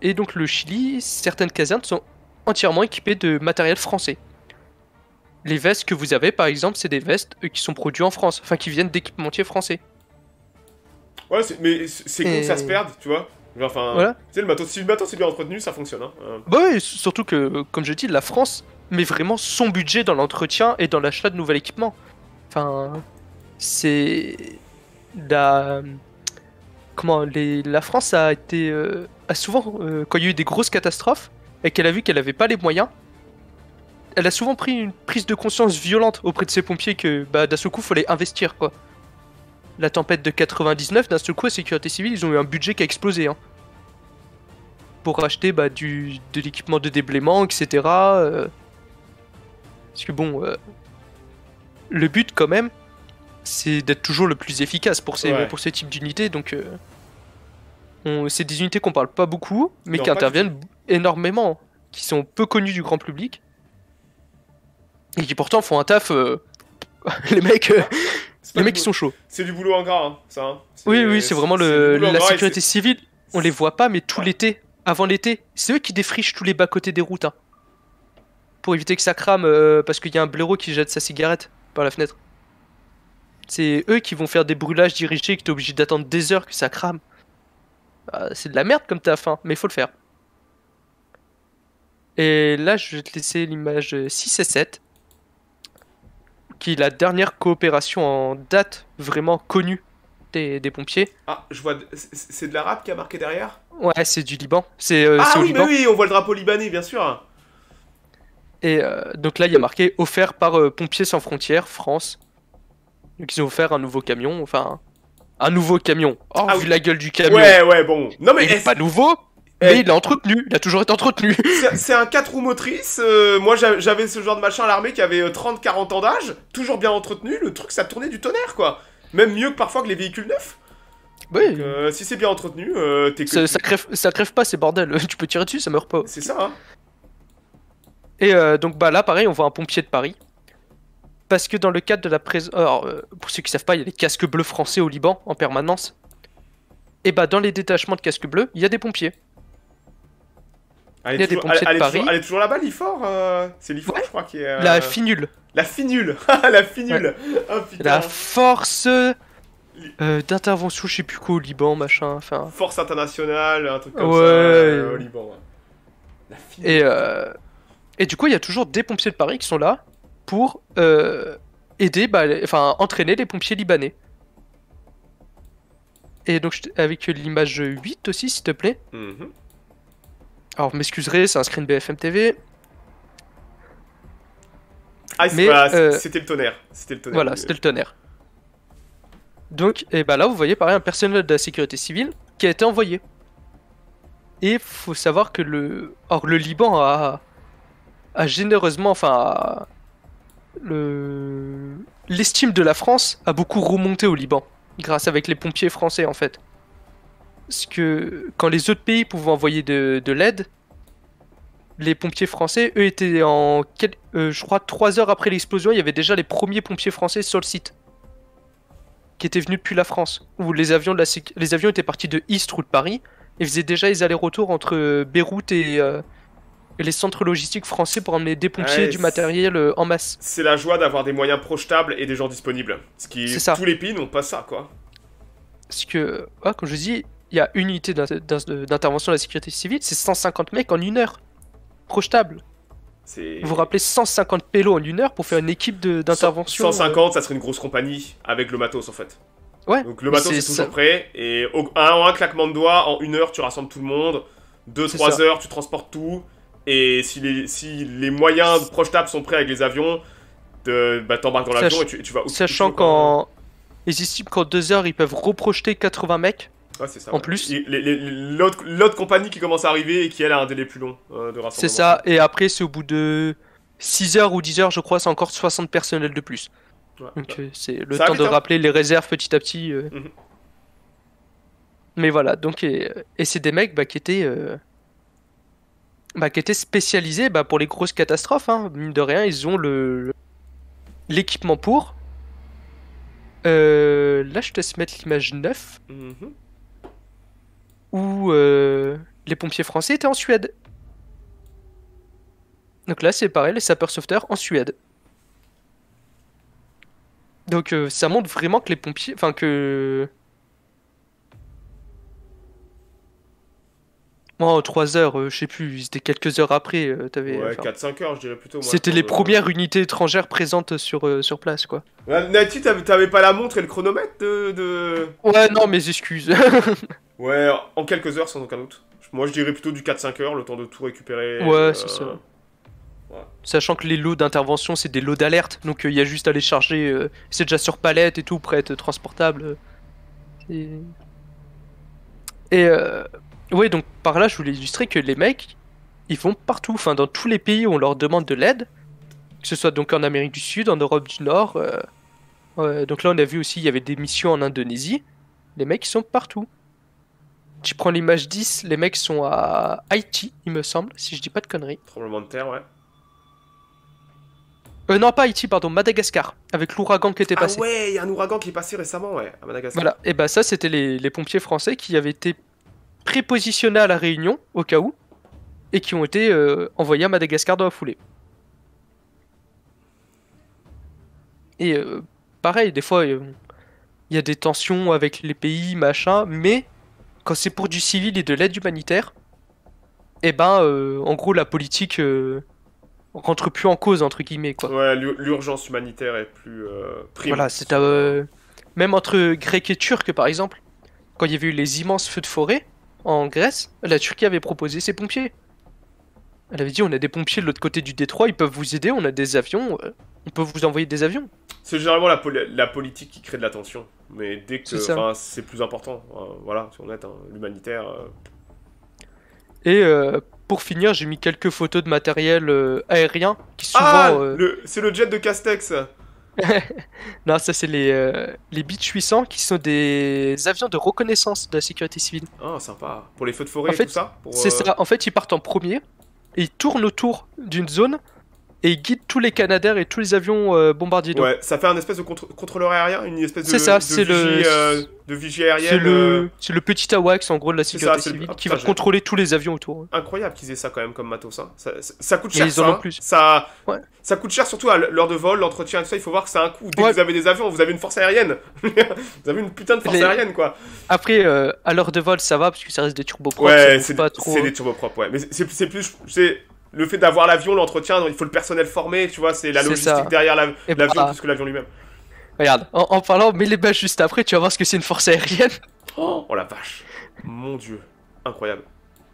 Et donc le Chili, certaines casernes sont entièrement équipées de matériel français. Les vestes que vous avez par exemple, c'est des vestes qui sont produites en France, enfin qui viennent d'équipementiers français. Ouais, mais c'est con ça se perde, tu vois. Enfin, tu sais, le si le matos c'est bien entretenu, ça fonctionne. Hein. Euh. Bah oui, surtout que, comme je dis, la France met vraiment son budget dans l'entretien et dans l'achat de nouvel équipement. Enfin, c'est la comment les... la France a été euh, a souvent euh, quand il y a eu des grosses catastrophes et qu'elle a vu qu'elle n'avait pas les moyens, elle a souvent pris une prise de conscience violente auprès de ses pompiers que bah d'un seul coup il fallait investir quoi la tempête de 99, d'un seul coup, Sécurité Civile, ils ont eu un budget qui a explosé. Hein. pour acheter bah, du, de l'équipement de déblaiement, etc. Euh. Parce que bon, euh, le but quand même, c'est d'être toujours le plus efficace pour ces, pour types d'unités. Donc, euh, c'est des unités qu'on parle pas beaucoup, mais qui interviennent énormément, qui sont peu connues du grand public, et qui pourtant font un taf. Les mecs, les mecs qui sont chauds. C'est du boulot en gras, hein, ça. Hein. Oui, oui, c'est vraiment la sécurité civile. On les voit pas, mais tout l'été, avant l'été, c'est eux qui défrichent tous les bas-côtés des routes. Hein. pour éviter que ça crame, euh, parce qu'il y a un blaireau qui jette sa cigarette par la fenêtre. C'est eux qui vont faire des brûlages dirigés que t'es obligé d'attendre des heures que ça crame. Ah, c'est de la merde comme t'as faim, mais il faut le faire. Et là, je vais te laisser l'image 6 et 7 qui est la dernière coopération en date vraiment connue des, pompiers. Ah, je vois, c'est de l'arabe qui a marqué derrière Ouais, c'est du Liban. C'est euh, ah oui, mais oui, on voit le drapeau libanais, bien sûr. Et euh, donc là, il y a marqué offert par euh, Pompiers sans frontières, France. Donc ils ont offert un nouveau camion, enfin un nouveau camion. Oh, ah vu la gueule du camion. Ouais, ouais, bon. Non mais il pas nouveau, eh, Mais il l'a entretenu, il a toujours été entretenu. C'est un 4 roues motrices. Euh, moi, j'avais ce genre de machin à l'armée qui avait 30-40 euh, ans d'âge, toujours bien entretenu. Le truc, ça tournait du tonnerre, quoi. Même mieux que parfois que les véhicules neufs. Oui. Euh, si c'est bien entretenu, euh, t'es ça, ça, crève, ça crève pas, ces bordels, tu peux tirer dessus, ça meurt pas. C'est ça, hein. Et donc, bah là, pareil, on voit un pompier de Paris. Parce que dans le cadre de la présence. pour ceux qui savent pas, il y a des casques bleus français au Liban en permanence. Et bah, dans les détachements de casques bleus, il y a des pompiers. Elle est, toujours, des de Paris. elle est toujours là-bas, l'IFOR euh, C'est l'IFOR, je crois, qui est. Euh, la finule. La finule La finule oh, La force euh, d'intervention, je sais plus quoi, au Liban, machin. enfin... Force internationale, un truc comme ouais. ça, Liban. Et, et du coup, il y a toujours des pompiers de Paris qui sont là pour aider, bah, enfin, entraîner les pompiers libanais. Et donc, avec l'image 8 aussi, s'il te plaît. Mhm. Alors, vous m'excuserez, c'est un screen BFM TV. Ah, euh, c'était le tonnerre. C'était Voilà, c'était le tonnerre. Donc, et eh bah ben là, vous voyez, pareil, un personnel de la sécurité civile qui a été envoyé. Et faut savoir que le, or le Liban a, a généreusement, enfin, le l'estime de la France a beaucoup remonté au Liban grâce avec les pompiers français en fait ce que quand les autres pays pouvaient envoyer de, l'aide, les pompiers français, eux, étaient en. Euh, je crois, trois heures après l'explosion, il y avait déjà les premiers pompiers français sur le site. Qui étaient venus depuis la France. Où les avions, de la... les avions étaient partis de Istres ou de Paris. Et faisaient déjà les allers-retours entre euh, Beyrouth euh, et, les centres logistiques français pour emmener des pompiers du matériel en masse. C'est la joie d'avoir des moyens projetables et des gens disponibles. Ce qui. ça. Tous les pays n'ont pas ça, quoi. Parce que, ah, comme je dis, il y a une unité d'intervention de la sécurité civile, c'est 150 mecs en une heure. Projetable. Vous vous rappelez 150 pélos en une heure pour faire une équipe d'intervention 150, euh ça serait une grosse compagnie avec le matos en fait. Ouais. Donc le matos c'est toujours prêt. Et un, un claquement de doigts, en une heure tu rassembles tout le monde. Deux, trois heures tu transportes tout. Et si les, si les moyens projetables sont prêts avec les avions, de, bah, t'embarques dans l'avion et, tu, vas Sachant qu'en. Ils estiment qu'en deux heures ils peuvent reprojeter 80 mecs. En plus. L'autre compagnie qui commence à arriver et qui, elle, a un délai plus long euh, de rassemblement. C'est ça, et après, c'est au bout de 6 heures ou 10 heures, je crois, c'est encore 60 personnels de plus. Donc, euh, c'est le temps de rappeler les réserves petit à petit. Euh. Mhm. Mais voilà, donc, et, c'est des mecs bah, qui étaient. Bah, qui étaient spécialisés bah, pour les grosses catastrophes, hein. mine de rien, ils ont le l'équipement pour. là, je te laisse mettre l'image 9 où euh, les pompiers français étaient en Suède. Donc là, c'est pareil, les sapeurs-sauveteurs en Suède. Donc euh, ça montre vraiment que les pompiers, enfin que Moi, 3 heures, euh, je sais plus, c'était quelques heures après. ouais, 4-5 heures, je dirais plutôt. C'était les premières unités étrangères présentes sur, sur place, quoi. Nati, t'avais pas la montre et le chronomètre de. Ouais, non, mes excuses. Ouais, en quelques heures, sans aucun doute. Moi, je dirais plutôt du 4-5 heures, le temps de tout récupérer. Ouais, euh, c'est ça. Sachant que les lots d'intervention, c'est des lots d'alerte, donc euh, il y a juste à les charger. Euh, c'est déjà sur palette et tout, prêt à être transportable. et. et ouais, donc par là, je voulais illustrer que les mecs, ils vont partout. Enfin, dans tous les pays où on leur demande de l'aide, que ce soit donc en Amérique du Sud, en Europe du Nord. donc là, on a vu aussi, il y avait des missions en Indonésie. Les mecs, ils sont partout tu prends l'image 10, les mecs sont à Haïti, il me semble, si je dis pas de conneries. Tremblement de terre, ouais. Euh, non, pas Haïti, pardon, Madagascar, avec l'ouragan qui était ah passé. Ah ouais, il y a un ouragan qui est passé récemment, ouais, à Madagascar. Voilà, et bah ça, c'était les, pompiers français qui avaient été prépositionnés à la Réunion, au cas où, et qui ont été euh, envoyés à Madagascar dans la foulée. Et euh, pareil, des fois, euh, il y a des tensions avec les pays, machin, mais quand c'est pour du civil et de l'aide humanitaire, eh ben, euh, en gros, la politique euh, rentre plus en cause, entre guillemets. Quoi. Ouais, l'urgence humanitaire est plus euh, Voilà, c'est Même entre Grecs et Turcs, par exemple, quand il y avait eu les immenses feux de forêt en Grèce, la Turquie avait proposé ses pompiers. Elle avait dit on a des pompiers de l'autre côté du détroit, ils peuvent vous aider, on a des avions, on peut vous envoyer des avions. C'est généralement la, la, politique qui crée de la tension. Mais dès que c'est plus important, euh, voilà, si on est humanitaire. Hein, l'humanitaire. Euh. Et euh, pour finir, j'ai mis quelques photos de matériel aérien qui souvent. Ah, c'est le jet de Castex. non, ça c'est les les Beach 800 qui sont des avions de reconnaissance de la sécurité civile. Ah, sympa. Pour les feux de forêt et tout ça. C'est ça. En fait, ils partent en premier et ils tournent autour d'une zone et il guide tous les Canadair et tous les avions euh, bombardiers Ouais, ça fait un espèce de contrôleur aérien, une espèce de. C'est ça, c'est le. Euh, de vigie aérienne. C'est le, euh. petit AWACS en gros de la sécurité qui va contrôler tous les avions autour. Hein. Incroyable qu'ils aient ça quand même comme matos. Hein. Ça, ça, coûte cher. Et ils en ont hein. plus. Ça, ça coûte cher surtout à l'heure de vol, l'entretien, tout ça. Il faut voir que c'est un coût. Dès que vous avez des avions, vous avez une force aérienne. vous avez une putain de force aérienne quoi. Après, à l'heure de vol, ça va parce que ça reste des turboprops. Ouais, c'est des turboprops, ouais. Mais c'est plus le fait d'avoir l'avion, l'entretien, il faut le personnel formé, tu vois, c'est la logistique derrière l'avion plus que l'avion lui-même. Regarde, en, parlant, mets les bâches juste après, tu vas voir ce que c'est une force aérienne. Oh, la vache, mon dieu, incroyable.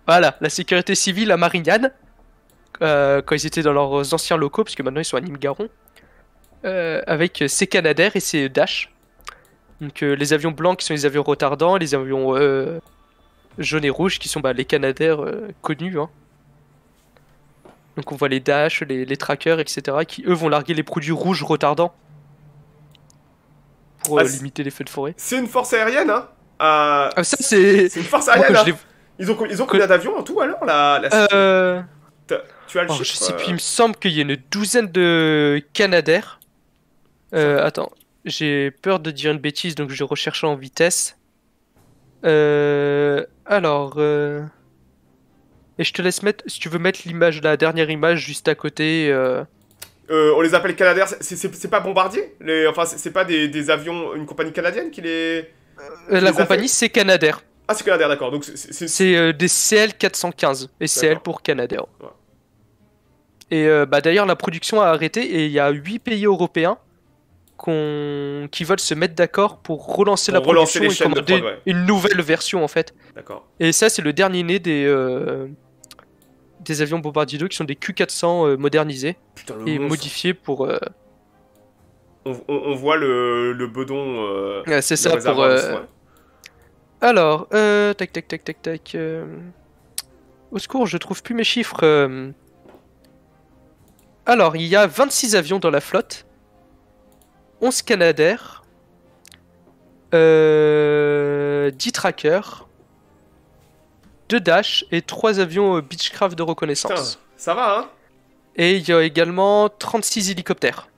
Voilà, la sécurité civile à Marignane, euh, quand ils étaient dans leurs anciens locaux, parce que maintenant ils sont à Nîmes-Garon, euh, avec ses canadaires et ses Dash. Donc euh, les avions blancs qui sont les avions retardants, les avions jaunes et rouges qui sont bah, les canadaires connus, hein. Donc on voit les dashs, les, trackers, etc. qui eux vont larguer les produits rouges retardants pour ah, euh, limiter les feux de forêt. C'est une force aérienne, hein euh, ah, ça, c'est... c'est une force aérienne. Hein. ils, ont, ils ont combien d'avions en tout alors Euh... Tu as le oh, chiffre, Je sais euh, il me semble qu'il y a une douzaine de canadaires. Euh, attends, j'ai peur de dire une bêtise donc je recherche en vitesse. Euh... alors. Et je te laisse mettre, si tu veux mettre l'image, la dernière image juste à côté. Euh. Euh, on les appelle Canadair, c'est pas Bombardier Enfin, c'est pas des, avions, une compagnie canadienne qui les. Euh, la compagnie, c'est Canadair. Ah, c'est Canadair, d'accord. Donc c'est des CL 415 et CL pour Canadair. Et bah, d'ailleurs, la production a arrêté et il y a 8 pays européens qui veulent se mettre d'accord pour relancer la production et une nouvelle version en fait. D'accord. Et ça, c'est le dernier né des, des avions bombardiers 2 qui sont des Q400 euh, modernisés et modifiés pour. Euh, on, voit le, bedon. Euh, c'est ça pour. Alors, tac tac tac tac tac. Au secours, je trouve plus mes chiffres. Alors, il y a 26 avions dans la flotte, 11 Canadair, 10 trackers, deux Dash et trois avions euh, Beechcraft de reconnaissance. ça va, hein Et il y a également 36 hélicoptères.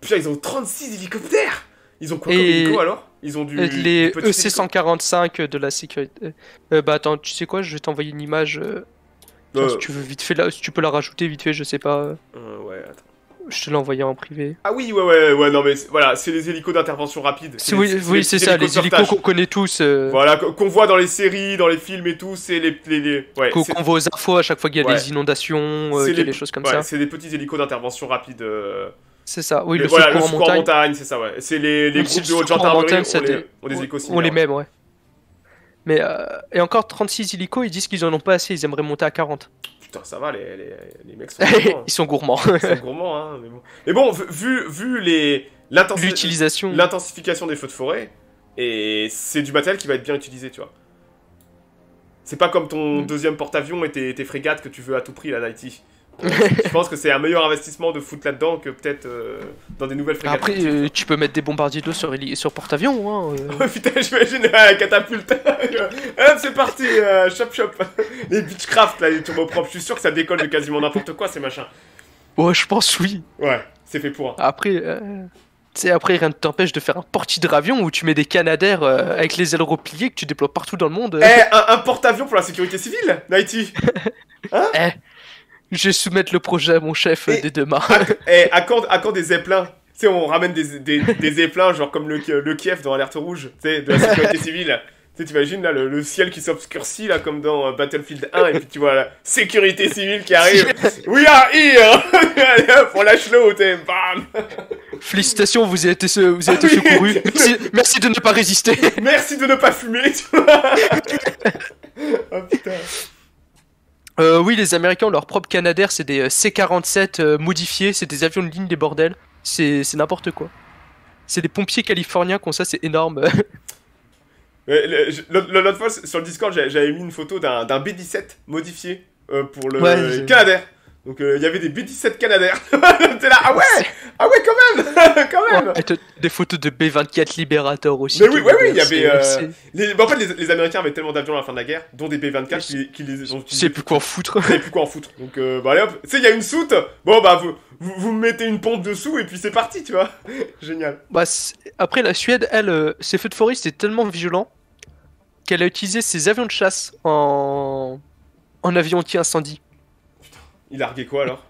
Putain, ils ont 36 hélicoptères Ils ont quoi comme hélico alors Ils ont du. Les e EC-145 de la sécurité. Euh, bah attends, tu sais quoi Je vais t'envoyer une image. Euh, si tu veux vite fait, là, si tu peux la rajouter vite fait, je sais pas. ouais, attends. Je te l'ai envoyé en privé. Ah oui, ouais, ouais, ouais, non, mais voilà, c'est les hélicos d'intervention rapide. C'est oui, c'est ça, les hélicos qu'on connaît tous. Euh, voilà, qu'on voit dans les séries, dans les films et tout, c'est les. les, Ouais, qu'on voit aux infos à chaque fois qu'il y a des inondations, et euh, des choses comme ouais, ça. C'est des petits hélicos d'intervention rapide. Euh, c'est ça, oui, les, le, secours, en montagne. c'est ça, ouais. C'est les, groupes de haute gendarmerie ont des hélicos On les mêmes, ouais. Mais, et encore 36 hélicos, ils disent qu'ils en ont pas assez, ils aimeraient monter à 40 putain, ça va, les, mecs hein. sont gourmands. Ils sont gourmands. Ils hein, mais bon. Mais bon, vu, les, l'intensification des feux de forêt, et c'est du matériel qui va être bien utilisé, tu vois. C'est pas comme ton mm. deuxième porte-avions et tes, tes, frégates que tu veux à tout prix, la Nighty je pense que c'est un meilleur investissement de foot là-dedans que peut-être euh, dans des nouvelles frégates. Après, euh, tu peux mettre des bombardiers d'eau sur, sur porte-avions. Hein, oh putain, j'imagine la catapulte. c'est parti, chop chop. Les beachcraft, là, les turbopropres, je suis sûr que ça décolle de quasiment n'importe quoi ces machins. Ouais, je pense, oui. Ouais, c'est fait pour. Hein. Après. après, rien ne t'empêche de faire un porte-hydravion où tu mets des canadaires avec les ailes repliées que tu déploies partout dans le monde. Eh, un, porte-avions pour la sécurité civile, Nighty Hein eh, je vais soumettre le projet à mon chef euh, dès demain. Et eh, à, quand, des zeppelins Tu sais, on ramène des, des, zeppelins, genre comme le, Kiev dans Alerte Rouge, tu sais, de la sécurité civile. Tu sais, t'imagines là le, ciel qui s'obscurcit là comme dans euh, Battlefield 1 et puis tu vois la sécurité civile qui arrive. We are here. on lâche l'eau, t'es bam. Félicitations, vous avez été vous Merci, merci, de ne pas résister. merci de ne pas fumer. Tu vois oh putain. Euh, oui, les Américains ont leur propre Canadair, c'est des euh, C-47 euh, modifiés, c'est des avions de ligne des bordels, c'est n'importe quoi. C'est des pompiers californiens qui ça, c'est énorme. L'autre fois, sur le Discord, j'avais mis une photo d'un B-17 modifié pour le Canadair. Donc euh, il y avait des B-17 canadaires T'es là, ah ouais Ah ouais, quand même Des photos de B-24 Liberator aussi. Mais oui, oui, oui, il y avait. Euh, les, en fait, les, Américains avaient tellement d'avions à la fin de la guerre, dont des B-24 qui, les ont. sais plus quoi en foutre. plus quoi en foutre. Donc, euh, bah, allez hop, tu sais, il y a une soute, bon, bah, vous, vous, mettez une pompe dessous et puis c'est parti, tu vois. Génial. Bah, après, la Suède, elle, ses feux de forêt, c'était tellement violent qu'elle a utilisé ses avions de chasse en, en avion anti-incendie. Il larguait quoi alors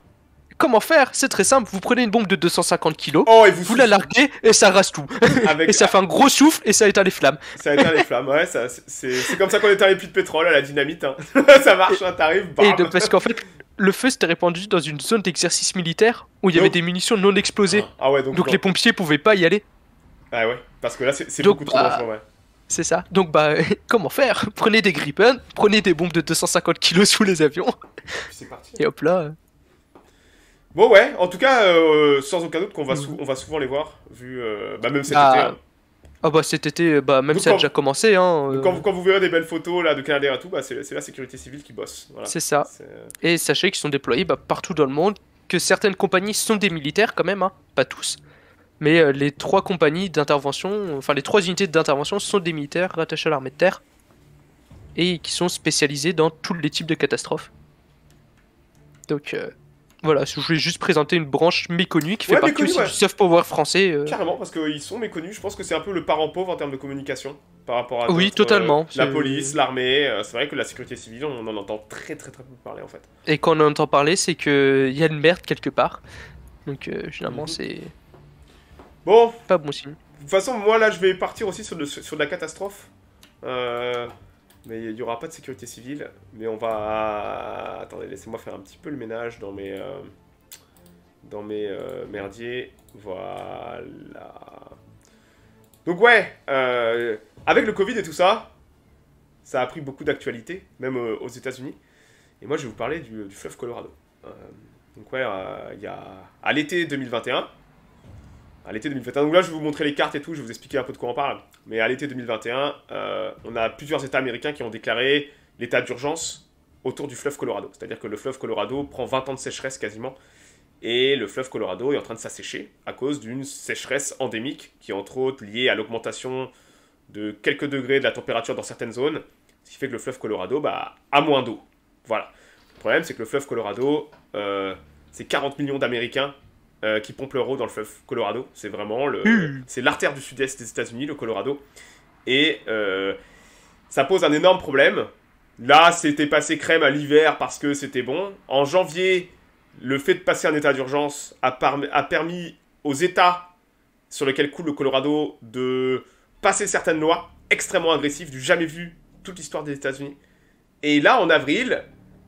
Comment faire C'est très simple, vous prenez une bombe de 250 kg, vous, la larguez et ça rase tout. et ça fait un gros souffle et ça éteint les flammes. Ça éteint les flammes, ouais, c'est comme ça qu'on éteint les puits de pétrole à la dynamite. Hein. ça marche, hein, t'arrives, Et parce qu'en fait, le feu s'était répandu dans une zone d'exercice militaire où il y avait des munitions non explosées. Ah donc, les pompiers pouvaient pas y aller. Ah ouais, parce que là c'est beaucoup trop bah, C'est ça. Donc, bah, comment faire Prenez des Gripen, prenez des bombes de 250 kg sous les avions c'est parti. Et hop là. Bon ouais, en tout cas, euh, sans aucun doute qu'on va, on va souvent les voir, vu euh, bah, même cet bah, été. Hein. Ah bah cet été, bah, même ça a déjà commencé. Hein, euh. quand, vous, verrez des belles photos là, de Canadair et tout, bah, c'est, la sécurité civile qui bosse. C'est ça. Et sachez qu'ils sont déployés partout dans le monde, que certaines compagnies sont des militaires quand même, hein, pas tous. Mais les trois compagnies d'intervention, enfin les trois unités d'intervention sont des militaires rattachés à l'armée de terre et qui sont spécialisés dans tous les types de catastrophes. Donc euh, voilà, je voulais juste présenter une branche méconnue qui fait partie aussi du soft français. Euh. Carrément, parce qu'ils sont méconnus. Je pense que c'est un peu le parent pauvre en termes de communication par rapport à. Oui, totalement. Euh, la police, l'armée. c'est vrai que la sécurité civile, on en entend très très très peu parler en fait. Et quand on en entend parler, c'est qu'il y a une merde quelque part. Donc finalement, mhm. c'est. Bon. Pas bon signe. De toute façon, moi là, je vais partir aussi sur de, sur la catastrophe. Mais il n'y aura pas de sécurité civile. Mais on va... Attendez, laissez-moi faire un petit peu le ménage dans mes... Euh, dans mes euh, merdiers. Voilà. Donc ouais, euh, avec le Covid et tout ça, ça a pris beaucoup d'actualité, même aux états unis Et moi, je vais vous parler du, du fleuve Colorado. donc ouais, il y a... À l'été 2021 à l'été 2021. Donc là, je vais vous montrer les cartes et tout, je vais vous expliquer un peu de quoi on parle. Mais à l'été 2021, euh, on a plusieurs États américains qui ont déclaré l'état d'urgence autour du fleuve Colorado. C'est-à-dire que le fleuve Colorado prend 20 ans de sécheresse quasiment. Et le fleuve Colorado est en train de s'assécher à cause d'une sécheresse endémique qui est entre autres liée à l'augmentation de quelques degrés de la température dans certaines zones. Ce qui fait que le fleuve Colorado bah, a moins d'eau. Voilà. Le problème, c'est que le fleuve Colorado, euh, c'est 40 millions d'Américains euh, qui pompe l'euro dans le fleuve Colorado. C'est vraiment le, hmm. c'est l'artère du sud-est des États-Unis, le Colorado. Et euh, ça pose un énorme problème. Là, c'était passé crème à l'hiver parce que c'était bon. En janvier, le fait de passer un état d'urgence a, a, permis aux États sur lesquels coule le Colorado de passer certaines lois extrêmement agressives du jamais vu toute l'histoire des États-Unis. Et là, en avril,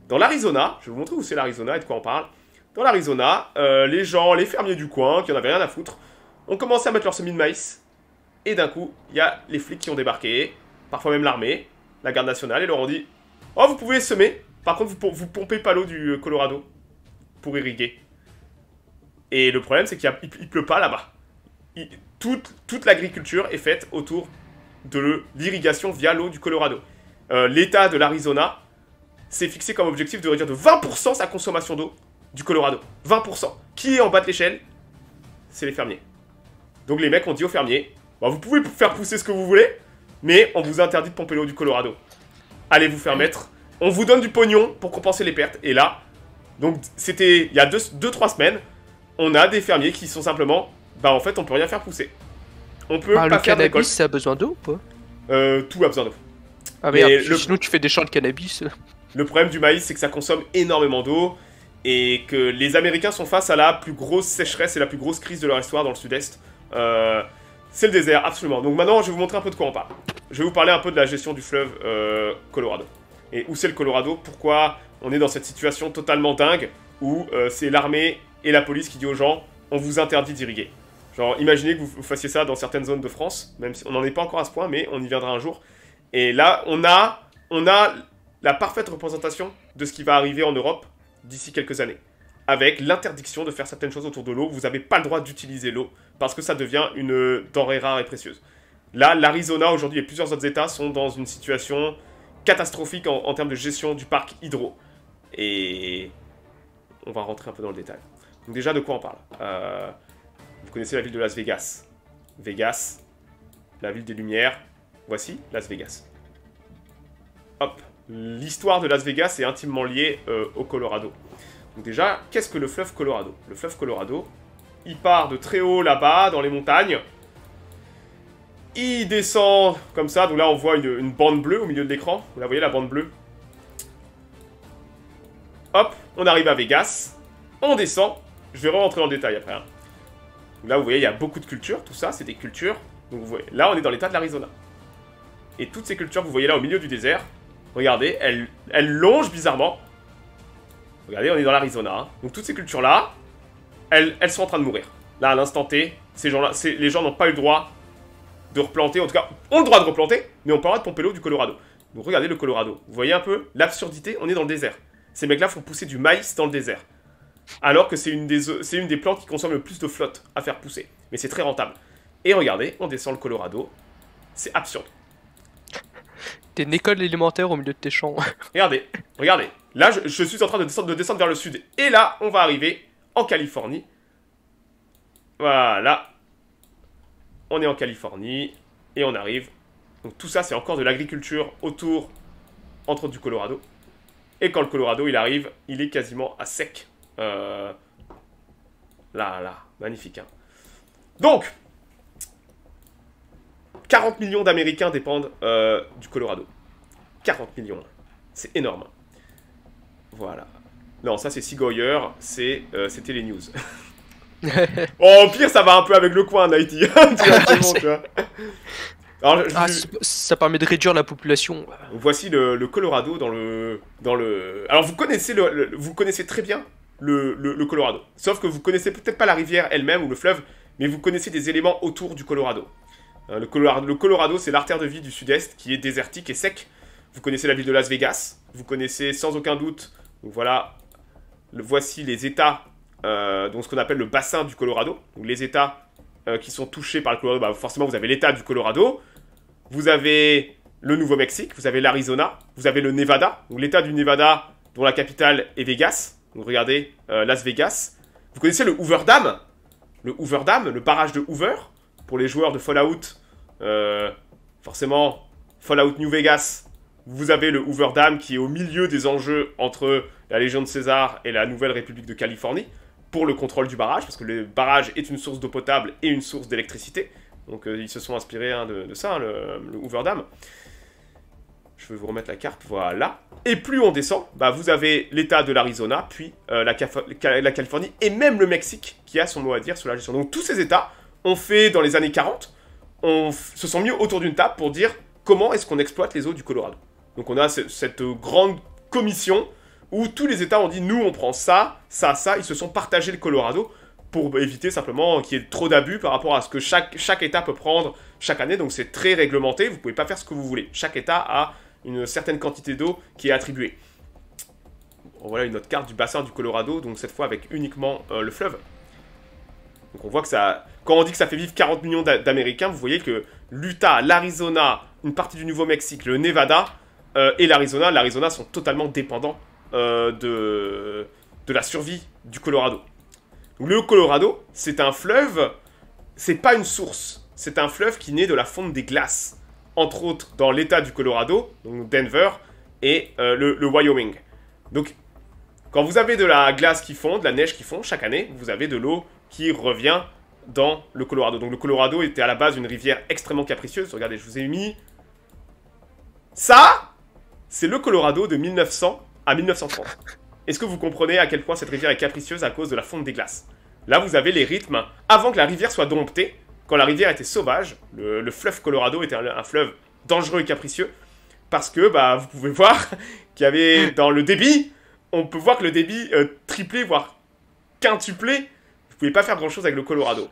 dans l'Arizona, je vais vous montrer où c'est l'Arizona et de quoi on parle, dans l'Arizona, euh, les gens, les fermiers du coin, qui en avaient rien à foutre, ont commencé à mettre leur semis de maïs. Et d'un coup, il y a les flics qui ont débarqué, parfois même l'armée, la garde nationale, et leur ont dit Oh, vous pouvez semer, par contre, vous, vous pompez pas l'eau du euh, Colorado pour irriguer. Et le problème, c'est qu'il ne pleut pas là-bas. Toute, l'agriculture est faite autour de l'irrigation via l'eau du Colorado. Euh, L'État de l'Arizona s'est fixé comme objectif de réduire de 20% sa consommation d'eau du Colorado. 20%. Qui est en bas de l'échelle C'est les fermiers. Donc les mecs ont dit aux fermiers, bah, vous pouvez faire pousser ce que vous voulez, mais on vous interdit de pomper l'eau du Colorado. Allez vous faire mettre. On vous donne du pognon pour compenser les pertes. Et là, donc c'était il y a 2-3 deux, trois semaines, on a des fermiers qui sont simplement, bah en fait on peut rien faire pousser. On peut bah, le cannabis, ça a besoin d'eau ou euh, Tout a besoin d'eau. Ah, mais le... sinon tu fais des champs de cannabis. Le problème du maïs, c'est que ça consomme énormément d'eau et que les Américains sont face à la plus grosse sécheresse et la plus grosse crise de leur histoire dans le sud-est. Euh, c'est le désert, absolument. Donc maintenant, je vais vous montrer un peu de quoi on parle. Je vais vous parler un peu de la gestion du fleuve euh, Colorado. Et où c'est le Colorado Pourquoi on est dans cette situation totalement dingue où euh, c'est l'armée et la police qui dit aux gens on vous interdit d'irriguer. Genre, imaginez que vous fassiez ça dans certaines zones de France, même si on n'en est pas encore à ce point, mais on y viendra un jour. Et là, on a, on a la parfaite représentation de ce qui va arriver en Europe d'ici quelques années. Avec l'interdiction de faire certaines choses autour de l'eau, vous n'avez pas le droit d'utiliser l'eau parce que ça devient une denrée rare et précieuse. Là, l'Arizona aujourd'hui et plusieurs autres États sont dans une situation catastrophique en, termes de gestion du parc hydro. Et on va rentrer un peu dans le détail. Donc déjà, de quoi on parle euh, Vous connaissez la ville de Las Vegas. Vegas, la ville des lumières. Voici Las Vegas. Hop, l'histoire de Las Vegas est intimement liée euh, au Colorado. Donc déjà, qu'est-ce que le fleuve Colorado Le fleuve Colorado, il part de très haut là-bas, dans les montagnes. Il descend comme ça, donc là on voit une, bande bleue au milieu de l'écran. Vous la voyez, la bande bleue Hop, on arrive à Vegas. On descend. Je vais rentrer en détail après. Hein. là, vous voyez, il y a beaucoup de cultures. Tout ça, c'est des cultures. Donc vous voyez, là, on est dans l'état de l'Arizona. Et toutes ces cultures, vous voyez là au milieu du désert, Regardez, elle, elle longe bizarrement. Regardez, on est dans l'Arizona. Hein. Donc toutes ces cultures-là, elles, sont en train de mourir. Là, à l'instant T, ces gens -là, les gens n'ont pas eu le droit de replanter. En tout cas, ont le droit de replanter, mais on parle de pomper du Colorado. Donc regardez le Colorado. Vous voyez un peu l'absurdité On est dans le désert. Ces mecs-là font pousser du maïs dans le désert. Alors que c'est une, des, une des plantes qui consomme le plus de flotte à faire pousser. Mais c'est très rentable. Et regardez, on descend le Colorado. C'est absurde. T'es une école élémentaire au milieu de tes champs. regardez, regardez. Là, je, suis en train de descendre, vers le sud. Et là, on va arriver en Californie. Voilà. On est en Californie. Et on arrive. Donc tout ça, c'est encore de l'agriculture autour, entre du Colorado. Et quand le Colorado, il arrive, il est quasiment à sec. Euh, là, là. Magnifique. Hein. Donc, 40 millions d'Américains dépendent euh, du Colorado. 40 millions. C'est énorme. Voilà. Non, ça c'est Seagoyer, c'est, euh, c'était les news. oh, au pire, ça va un peu avec le coin en ah, ça permet de réduire la population. Voici le, Colorado dans le, dans le. Alors vous connaissez le vous connaissez très bien le, le, Colorado. Sauf que vous connaissez peut-être pas la rivière elle-même ou le fleuve, mais vous connaissez des éléments autour du Colorado. Euh, le, Colorado, c'est l'artère de vie du sud-est qui est désertique et sec. Vous connaissez la ville de Las Vegas. Vous connaissez sans aucun doute. voilà, voici les États, euh, dont ce qu'on appelle le bassin du Colorado. les États euh, qui sont touchés par le Colorado. Bah, forcément, vous avez l'État du Colorado. Vous avez le Nouveau-Mexique. Vous avez l'Arizona. Vous avez le Nevada. l'État du Nevada, dont la capitale est Vegas. Donc regardez, Las Vegas. Vous connaissez le Hoover Dam Le Hoover Dam, le barrage de Hoover pour les joueurs de Fallout, euh, forcément, Fallout New Vegas, vous avez le Hoover Dam qui est au milieu des enjeux entre la Légion de César et la Nouvelle République de Californie pour le contrôle du barrage, parce que le barrage est une source d'eau potable et une source d'électricité. Donc euh, ils se sont inspirés hein, de, ça, hein, le, Hoover Dam. Je vais vous remettre la carte, voilà. Et plus on descend, bah, vous avez l'état de l'Arizona, puis euh, la, la Californie et même le Mexique qui a son mot à dire sur la gestion. Donc tous ces états on fait dans les années 40, on se sent mieux autour d'une table pour dire comment est-ce qu'on exploite les eaux du Colorado. Donc on a cette grande commission où tous les États ont dit nous on prend ça, ça, ça, ils se sont partagés le Colorado pour éviter simplement qu'il y ait trop d'abus par rapport à ce que chaque, chaque État peut prendre chaque année, donc c'est très réglementé, vous pouvez pas faire ce que vous voulez. Chaque État a une certaine quantité d'eau qui est attribuée. voilà une autre carte du bassin du Colorado, donc cette fois avec uniquement euh, le fleuve. Donc on voit que ça, quand on dit que ça fait vivre 40 millions d'Américains, vous voyez que l'Utah, l'Arizona, une partie du Nouveau-Mexique, le Nevada euh, et l'Arizona, l'Arizona sont totalement dépendants euh, de, de la survie du Colorado. Le Colorado, c'est un fleuve, c'est pas une source, c'est un fleuve qui naît de la fonte des glaces, entre autres dans l'état du Colorado, donc Denver, et euh, le, le Wyoming. Donc, quand vous avez de la glace qui fond, de la neige qui fond, chaque année, vous avez de l'eau qui revient dans le Colorado. Donc le Colorado était à la base une rivière extrêmement capricieuse. Regardez, je vous ai mis... Ça C'est le Colorado de 1900 à 1930. Est-ce que vous comprenez à quel point cette rivière est capricieuse à cause de la fonte des glaces Là, vous avez les rythmes avant que la rivière soit domptée. Quand la rivière était sauvage, le, fleuve Colorado était un, fleuve dangereux et capricieux. Parce que, bah, vous pouvez voir qu'il y avait dans le débit, on peut voir que le débit euh, triplé, voire quintuplé, pas faire grand chose avec le Colorado.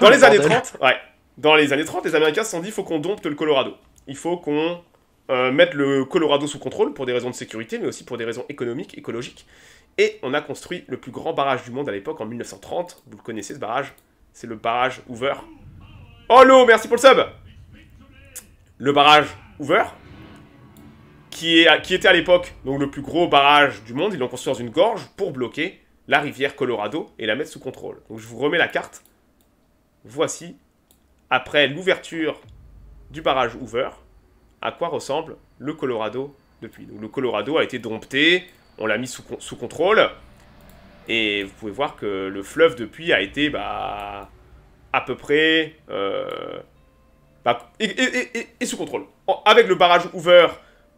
Dans ah, les années 30, ouais, dans les années 30, les Américains se sont dit il faut qu'on dompte le Colorado. Il faut qu'on euh, mette le Colorado sous contrôle pour des raisons de sécurité, mais aussi pour des raisons économiques, écologiques. Et on a construit le plus grand barrage du monde à l'époque en 1930. Vous le connaissez ce barrage C'est le barrage Hoover. Oh l'eau, merci pour le sub Le barrage Hoover, qui, est, qui était à l'époque donc le plus gros barrage du monde, ils l'ont construit dans une gorge pour bloquer la rivière Colorado et la mettre sous contrôle. Donc je vous remets la carte. Voici, après l'ouverture du barrage Hoover, à quoi ressemble le Colorado depuis. le Colorado a été dompté, on l'a mis sous, sous, contrôle. Et vous pouvez voir que le fleuve depuis a été bah, à peu près... Euh, bah, et, et, sous contrôle. Avec le barrage Hoover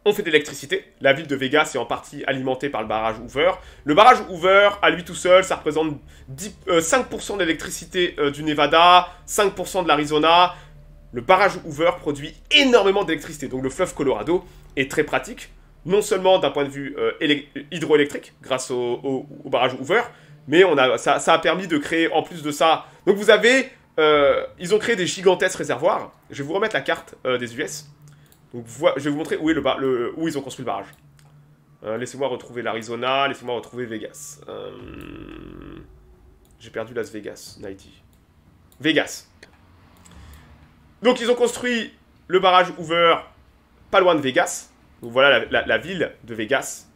on fait de l'électricité. La ville de Vegas est en partie alimentée par le barrage Hoover. Le barrage Hoover, à lui tout seul, ça représente 5% de l'électricité du Nevada, 5% de l'Arizona. Le barrage Hoover produit énormément d'électricité. Donc le fleuve Colorado est très pratique, non seulement d'un point de vue euh, hydroélectrique, grâce au, barrage Hoover, mais on a, ça, ça, a permis de créer, en plus de ça... Donc vous avez... Euh, ils ont créé des gigantesques réservoirs. Je vais vous remettre la carte euh, des US je vais vous montrer où, est le, où ils ont construit le barrage. Euh, laissez-moi retrouver l'Arizona, laissez-moi retrouver Vegas. Euh, j'ai perdu Las Vegas, Nighty. Vegas. Donc ils ont construit le barrage Hoover pas loin de Vegas. Donc voilà la, ville de Vegas.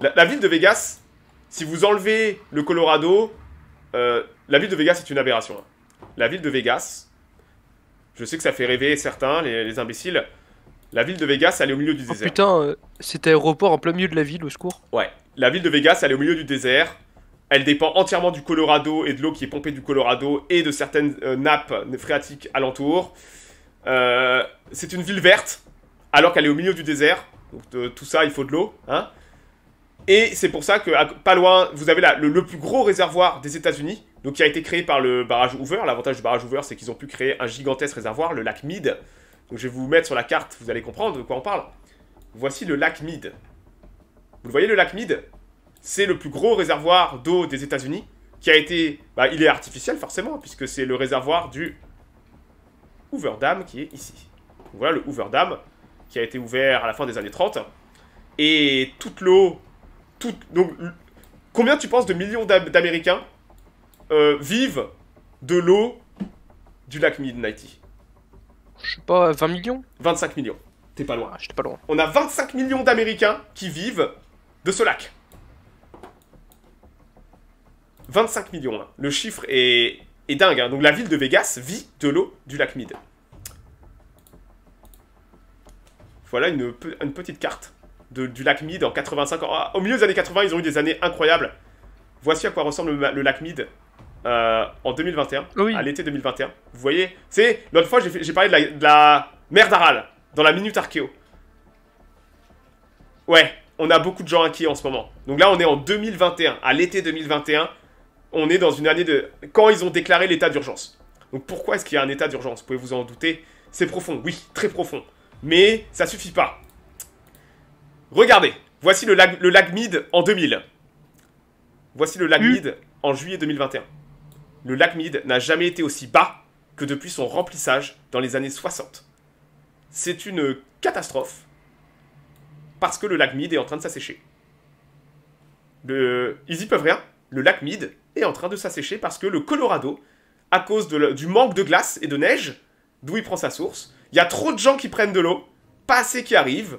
La, ville de Vegas, si vous enlevez le Colorado, euh, la ville de Vegas est une aberration. Hein. La ville de Vegas, je sais que ça fait rêver certains, les imbéciles, la ville de Vegas, elle est au milieu du oh, désert. Putain, euh, cet aéroport en plein milieu de la ville, au secours. Ouais. La ville de Vegas, elle est au milieu du désert. Elle dépend entièrement du Colorado et de l'eau qui est pompée du Colorado et de certaines euh, nappes phréatiques alentour. Euh, c'est une ville verte, alors qu'elle est au milieu du désert. Donc tout ça, il faut de l'eau. Hein et c'est pour ça que, pas loin, vous avez là le, plus gros réservoir des États-Unis, donc qui a été créé par le barrage Hoover. L'avantage du barrage Hoover, c'est qu'ils ont pu créer un gigantesque réservoir, le lac Mead, je vais vous mettre sur la carte, vous allez comprendre de quoi on parle. Voici le lac Mead. Vous le voyez, le lac Mead C'est le plus gros réservoir d'eau des États-Unis qui a été... Bah, il est artificiel forcément, puisque c'est le réservoir du Hoover Dam qui est ici. voilà le Hoover Dam qui a été ouvert à la fin des années 30. Et toute l'eau... donc, combien tu penses de millions d'Américains euh, vivent de l'eau du lac Mead, Nighty je sais pas, 20 millions 25 millions. T'es pas loin. Ah, pas loin. On a 25 millions d'Américains qui vivent de ce lac. 25 millions. Hein. Le chiffre est, dingue. Hein. Donc la ville de Vegas vit de l'eau du lac Mead. Voilà une, petite carte du lac Mead en 85. ans. Ah, au milieu des années 80, ils ont eu des années incroyables. Voici à quoi ressemble le, lac Mead. Euh, en 2021, à l'été 2021. Vous voyez C'est l'autre fois, j'ai parlé de la, de la mer d'Aral, dans la Minute Archéo. Ouais, on a beaucoup de gens inquiets en ce moment. Donc là, on est en 2021, à l'été 2021. On est dans une année de... Quand ils ont déclaré l'état d'urgence. Donc pourquoi est-ce qu'il y a un état d'urgence Vous pouvez vous en douter. C'est profond, oui, très profond. Mais ça suffit pas. Regardez, voici le lag, mid en 2000. Voici le lag mid en hmm. juillet 2021 le lac Mead n'a jamais été aussi bas que depuis son remplissage dans les années 60. C'est une catastrophe parce que le lac Mead est en train de s'assécher. Ils y peuvent rien. Le lac Mead est en train de s'assécher parce que le Colorado, à cause du manque de glace et de neige, d'où il prend sa source, il y a trop de gens qui prennent de l'eau, pas assez qui arrivent.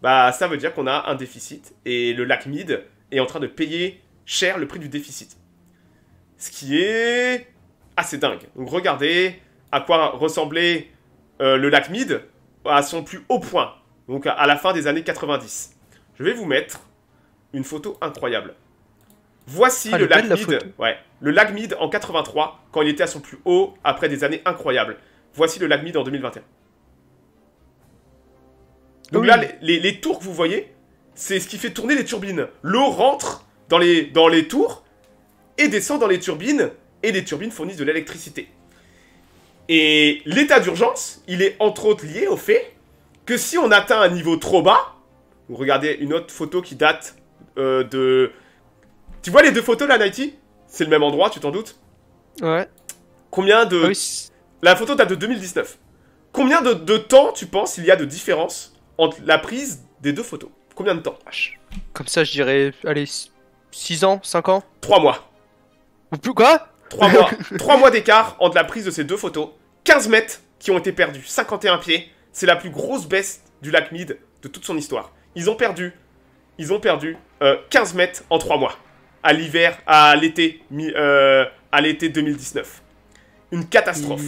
Bah, ça veut dire qu'on a un déficit et le lac Mead est en train de payer cher le prix du déficit. Ce qui est assez dingue. Donc regardez à quoi ressemblait euh, le lac Mead à son plus haut point, donc à, la fin des années 90. Je vais vous mettre une photo incroyable. Voici ah, le lac Mid. le lac Mead en 83, quand il était à son plus haut après des années incroyables. Voici le lac Mid en 2021. Donc là, les, les, tours que vous voyez, c'est ce qui fait tourner les turbines. L'eau rentre dans les, dans les tours et descend dans les turbines, et les turbines fournissent de l'électricité. Et l'état d'urgence, il est entre autres lié au fait que si on atteint un niveau trop bas, vous regardez une autre photo qui date euh, de... Tu vois les deux photos là, Nighty C'est le même endroit, tu t'en doutes Ouais. Combien de... Ah la photo date de 2019. Combien de, de, temps tu penses il y a de différence entre la prise des deux photos Combien de temps Comme ça, je dirais, allez, 6 ans, 5 ans 3 mois. Plus quoi 3 mois, mois d'écart entre la prise de ces deux photos. 15 mètres qui ont été perdus, 51 pieds. C'est la plus grosse baisse du lac Mead de toute son histoire. Ils ont perdu, ils ont perdu 15 euh, mètres en 3 mois. À l'hiver, à l'été, euh, à l'été 2019. Une catastrophe.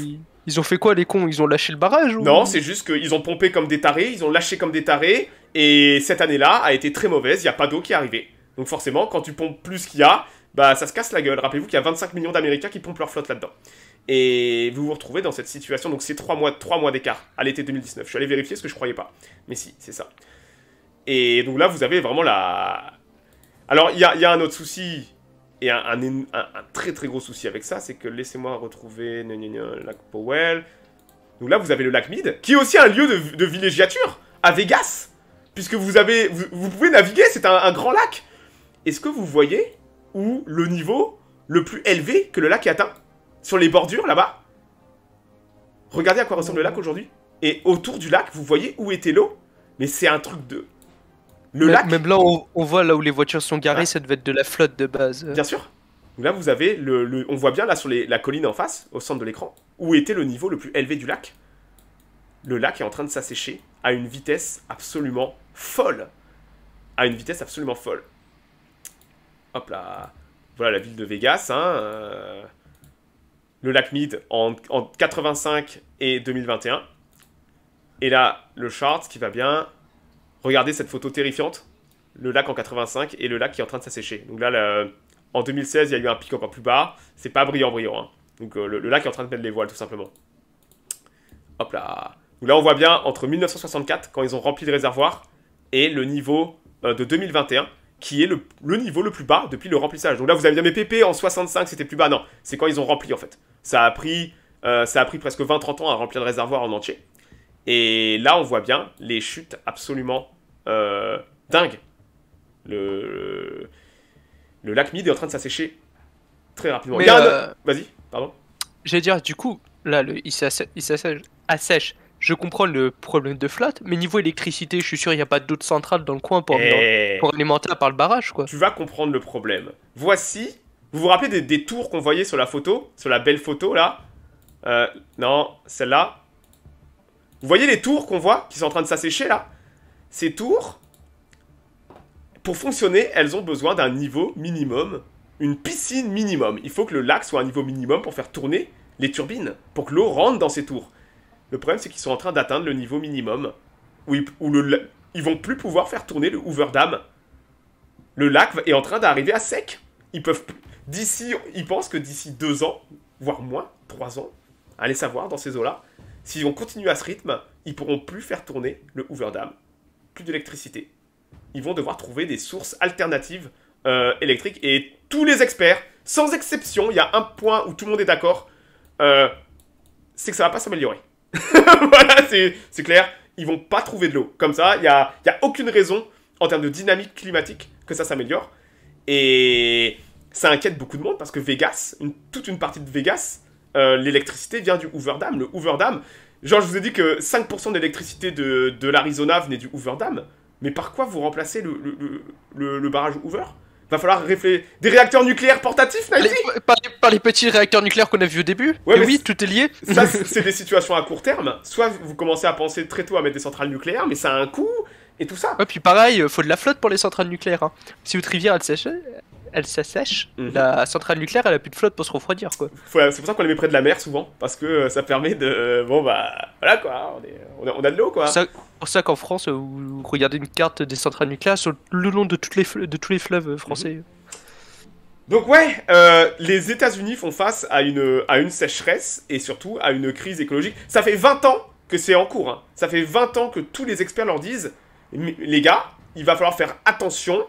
Ils... ont fait quoi les cons Ils ont lâché le barrage ou... Non, c'est juste qu'ils ont pompé comme des tarés, ils ont lâché comme des tarés. Et cette année-là a été très mauvaise, il n'y a pas d'eau qui est arrivée. Donc forcément, quand tu pompes plus qu'il y a, bah ça se casse la gueule. Rappelez-vous qu'il y a 25 millions d'Américains qui pompent leur flotte là-dedans. Et vous vous retrouvez dans cette situation, donc c'est 3 mois, 3 mois d'écart à l'été 2019. Je suis allé vérifier ce que je croyais pas. Mais si, c'est ça. Et donc là, vous avez vraiment la... Alors, il y a, un autre souci, et un, un, très très gros souci avec ça, c'est que laissez-moi retrouver lac Powell. Donc là, vous avez le lac Mid, qui est aussi un lieu de, villégiature, à Vegas, puisque vous, avez, vous pouvez naviguer, c'est un grand lac. Est-ce que vous voyez où le niveau le plus élevé que le lac est atteint. Sur les bordures, là-bas. Regardez à quoi ressemble le lac aujourd'hui. Et autour du lac, vous voyez où était l'eau. Mais c'est un truc de... Le lac... Même là, on, voit là où les voitures sont garées, ça devait être de la flotte de base. Euh. Bien sûr. là, vous avez... Le, on voit bien, là, sur la colline en face, au centre de l'écran, où était le niveau le plus élevé du lac. Le lac est en train de s'assécher à une vitesse absolument folle. À une vitesse absolument folle. Hop là. Voilà la ville de Vegas. Hein, euh. le lac Mead en, 85 et 2021. Et là, le chart qui va bien. Regardez cette photo terrifiante. Le lac en 85 et le lac qui est en train de s'assécher. Donc là, en 2016, il y a eu un pic encore plus bas. C'est pas brillant, brillant. Hein. Donc euh, le, lac est en train de mettre les voiles, tout simplement. Hop là. Donc là, on voit bien entre 1964, quand ils ont rempli le réservoir, et le niveau euh, de 2021 qui est le, niveau le plus bas depuis le remplissage. Donc là, vous avez bien mes PP en 65, c'était plus bas. Non, c'est quand ils ont rempli en fait. Ça a pris, euh, ça a pris presque 20-30 ans à remplir le réservoir en entier. Et là, on voit bien les chutes absolument euh, dingues. Le, lac Mid est en train de s'assécher très rapidement. Euh, Regarde, Vas-y, pardon. J'allais dire, du coup, là, il s'assèche je comprends le problème de flotte mais niveau électricité, je suis sûr il n'y a pas d'autres centrale dans le coin pour, alimenter eh. par le barrage, quoi. Tu vas comprendre le problème. Voici, vous vous rappelez des, des tours qu'on voyait sur la photo, sur la belle photo, là euh, Non, celle-là. Vous voyez les tours qu'on voit, qui sont en train de s'assécher, là Ces tours, pour fonctionner, elles ont besoin d'un niveau minimum, une piscine minimum. Il faut que le lac soit à un niveau minimum pour faire tourner les turbines, pour que l'eau rentre dans ces tours. Le problème, c'est qu'ils sont en train d'atteindre le niveau minimum où ils, vont plus pouvoir faire tourner le Hoover Le lac est en train d'arriver à sec. Ils peuvent d'ici, ils pensent que d'ici deux ans, voire moins, trois ans, allez savoir dans ces eaux-là, si on continue à ce rythme, ils pourront plus faire tourner le Hoover plus d'électricité. Ils vont devoir trouver des sources alternatives euh, électriques et tous les experts, sans exception, il y a un point où tout le monde est d'accord, euh, c'est que ça va pas s'améliorer. voilà, c'est clair. Ils vont pas trouver de l'eau. Comme ça, il n'y a, a aucune raison en termes de dynamique climatique que ça s'améliore. Et ça inquiète beaucoup de monde parce que Vegas, toute une partie de Vegas, euh, l'électricité vient du Hoover Dam. Le Hoover Dam, genre je vous ai dit que 5% de l'électricité de, l'Arizona venait du Hoover Dam. Mais par quoi vous remplacez le, le, le, le barrage Hoover va falloir réfléchir. Des réacteurs nucléaires portatifs, Nighty par, par, les petits réacteurs nucléaires qu'on a vus au début oui, tout est lié. Ça, c'est des situations à court terme. Soit vous commencez à penser très tôt à mettre des centrales nucléaires, mais ça a un coût et tout ça. Ouais, puis pareil, euh, faut de la flotte pour les centrales nucléaires. Hein. Si votre rivière, elle sèche, elle s'assèche, mhm. la centrale nucléaire, elle a plus de flotte pour se refroidir, quoi. Euh, c'est pour ça qu'on les met près de la mer, souvent, parce que euh, ça permet de... Bon, bah, voilà, quoi, on, on a, de l'eau, quoi pour ça qu'en France, euh, vous regardez une carte des centrales nucléaires le long de, toutes de tous les fleuves euh, français. Mhm. Donc ouais, euh, les États-Unis font face à une, à une sécheresse et surtout à une crise écologique. Ça fait 20 ans que c'est en cours. Hein. Ça fait 20 ans que tous les experts leur disent, les gars, il va falloir faire attention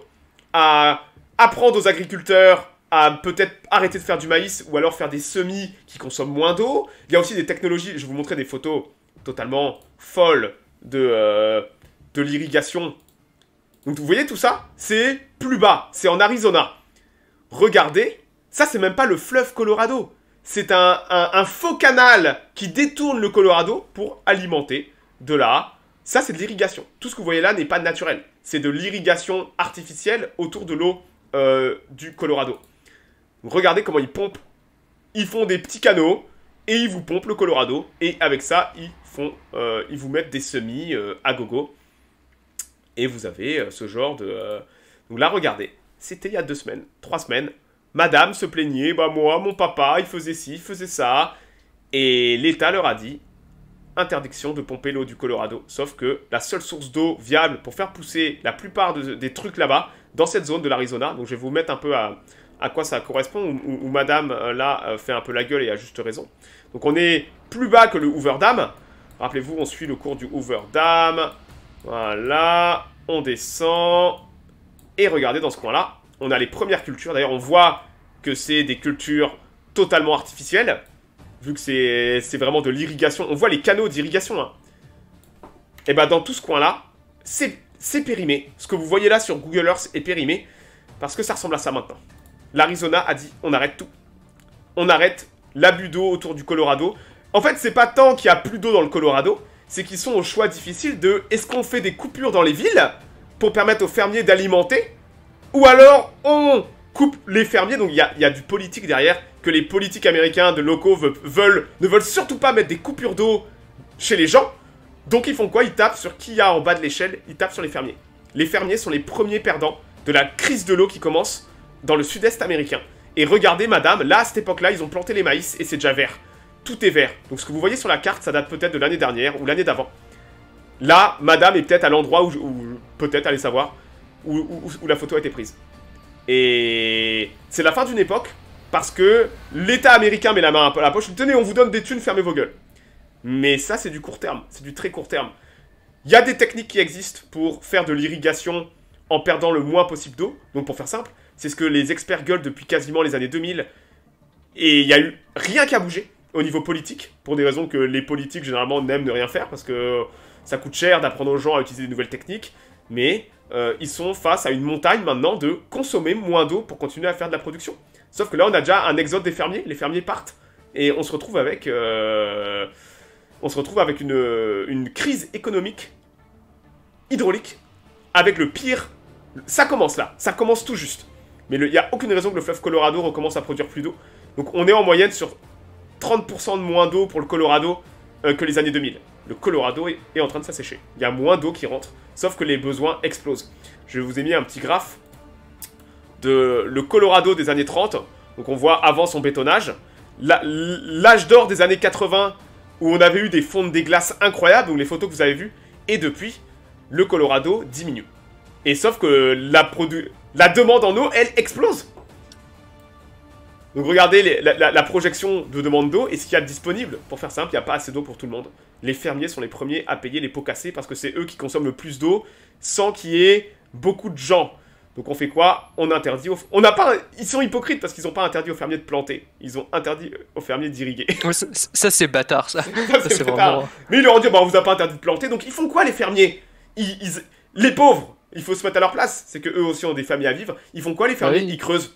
à apprendre aux agriculteurs à peut-être arrêter de faire du maïs ou alors faire des semis qui consomment moins d'eau. Il y a aussi des technologies, je vais vous montrer des photos totalement folles de, euh, de l'irrigation. Donc vous voyez tout ça C'est plus bas, c'est en Arizona. Regardez, ça c'est même pas le fleuve Colorado. C'est un, faux canal qui détourne le Colorado pour alimenter de là, Ça c'est de l'irrigation. Tout ce que vous voyez là n'est pas naturel. C'est de l'irrigation artificielle autour de l'eau euh, du Colorado. Regardez comment ils pompent. Ils font des petits canaux et ils vous pompent le Colorado. Et avec ça, ils euh, ils vous mettent des semis euh, à gogo. Et vous avez euh, ce genre de... Donc là, regardez, c'était il y a deux semaines, trois semaines. Madame se plaignait, bah moi, mon papa, il faisait ci, il faisait ça. Et l'État leur a dit, interdiction de pomper l'eau du Colorado. Sauf que la seule source d'eau viable pour faire pousser la plupart des trucs là-bas, dans cette zone de l'Arizona, donc je vais vous mettre un peu à, à quoi ça correspond, où, madame là fait un peu la gueule et a juste raison. Donc on est plus bas que le Hoover Dam, Rappelez-vous, on suit le cours du Hoover Dam. Voilà, on descend. Et regardez dans ce coin-là, on a les premières cultures. D'ailleurs, on voit que c'est des cultures totalement artificielles. Vu que c'est vraiment de l'irrigation. On voit les canaux d'irrigation. Et hein. eh bah ben, dans tout ce coin-là, c'est périmé. Ce que vous voyez là sur Google Earth est périmé. Parce que ça ressemble à ça maintenant. L'Arizona a dit, on arrête tout. On arrête l'abus d'eau autour du Colorado. En fait, c'est pas tant qu'il y a plus d'eau dans le Colorado, c'est qu'ils sont au choix difficile de est-ce qu'on fait des coupures dans les villes pour permettre aux fermiers d'alimenter ou alors on coupe les fermiers, donc il y a, du politique derrière, que les politiques américains de locaux veulent, ne veulent surtout pas mettre des coupures d'eau chez les gens. Donc ils font quoi Ils tapent sur qui y a en bas de l'échelle, ils tapent sur les fermiers. Les fermiers sont les premiers perdants de la crise de l'eau qui commence dans le sud-est américain. Et regardez, madame, là, à cette époque-là, ils ont planté les maïs et c'est déjà vert tout est vert. Donc ce que vous voyez sur la carte, ça date peut-être de l'année dernière ou l'année d'avant. Là, madame est peut-être à l'endroit où, peut-être, allez savoir, où, la photo a été prise. Et c'est la fin d'une époque, parce que l'État américain met la main à la poche, tenez, on vous donne des thunes, fermez vos gueules. Mais ça, c'est du court terme, c'est du très court terme. Il y a des techniques qui existent pour faire de l'irrigation en perdant le moins possible d'eau. Donc pour faire simple, c'est ce que les experts gueulent depuis quasiment les années 2000. Et il n'y a eu rien qui a bougé au niveau politique, pour des raisons que les politiques généralement n'aiment ne rien faire, parce que ça coûte cher d'apprendre aux gens à utiliser des nouvelles techniques, mais euh, ils sont face à une montagne maintenant de consommer moins d'eau pour continuer à faire de la production. Sauf que là, on a déjà un exode des fermiers, les fermiers partent, et on se retrouve avec, euh, on se retrouve avec une, une crise économique hydraulique, avec le pire. Ça commence là, ça commence tout juste. Mais il n'y a aucune raison que le fleuve Colorado recommence à produire plus d'eau. Donc on est en moyenne sur 30% de moins d'eau pour le Colorado euh, que les années 2000. Le Colorado est, en train de s'assécher. Il y a moins d'eau qui rentre, sauf que les besoins explosent. Je vous ai mis un petit graphe de le Colorado des années 30, donc on voit avant son bétonnage, l'âge d'or des années 80, où on avait eu des fonds des glaces incroyables, donc les photos que vous avez vues, et depuis, le Colorado diminue. Et sauf que la, la demande en eau, elle explose donc regardez la, projection de demande d'eau et ce qu'il y a disponible. Pour faire simple, il n'y a pas assez d'eau pour tout le monde. Les fermiers sont les premiers à payer les pots cassés parce que c'est eux qui consomment le plus d'eau sans qu'il y ait beaucoup de gens. Donc on fait quoi On interdit aux... On n'a pas... Ils sont hypocrites parce qu'ils n'ont pas interdit aux fermiers de planter. Ils ont interdit euh, aux fermiers d'irriguer. ça, c'est bâtard, ça. Mais ils leur ont dit, bah, on vous a pas interdit de planter, donc ils font quoi les fermiers ils, Les pauvres, il faut se mettre à leur place. C'est que eux aussi ont des familles à vivre. Ils font quoi les bah fermiers Ils creusent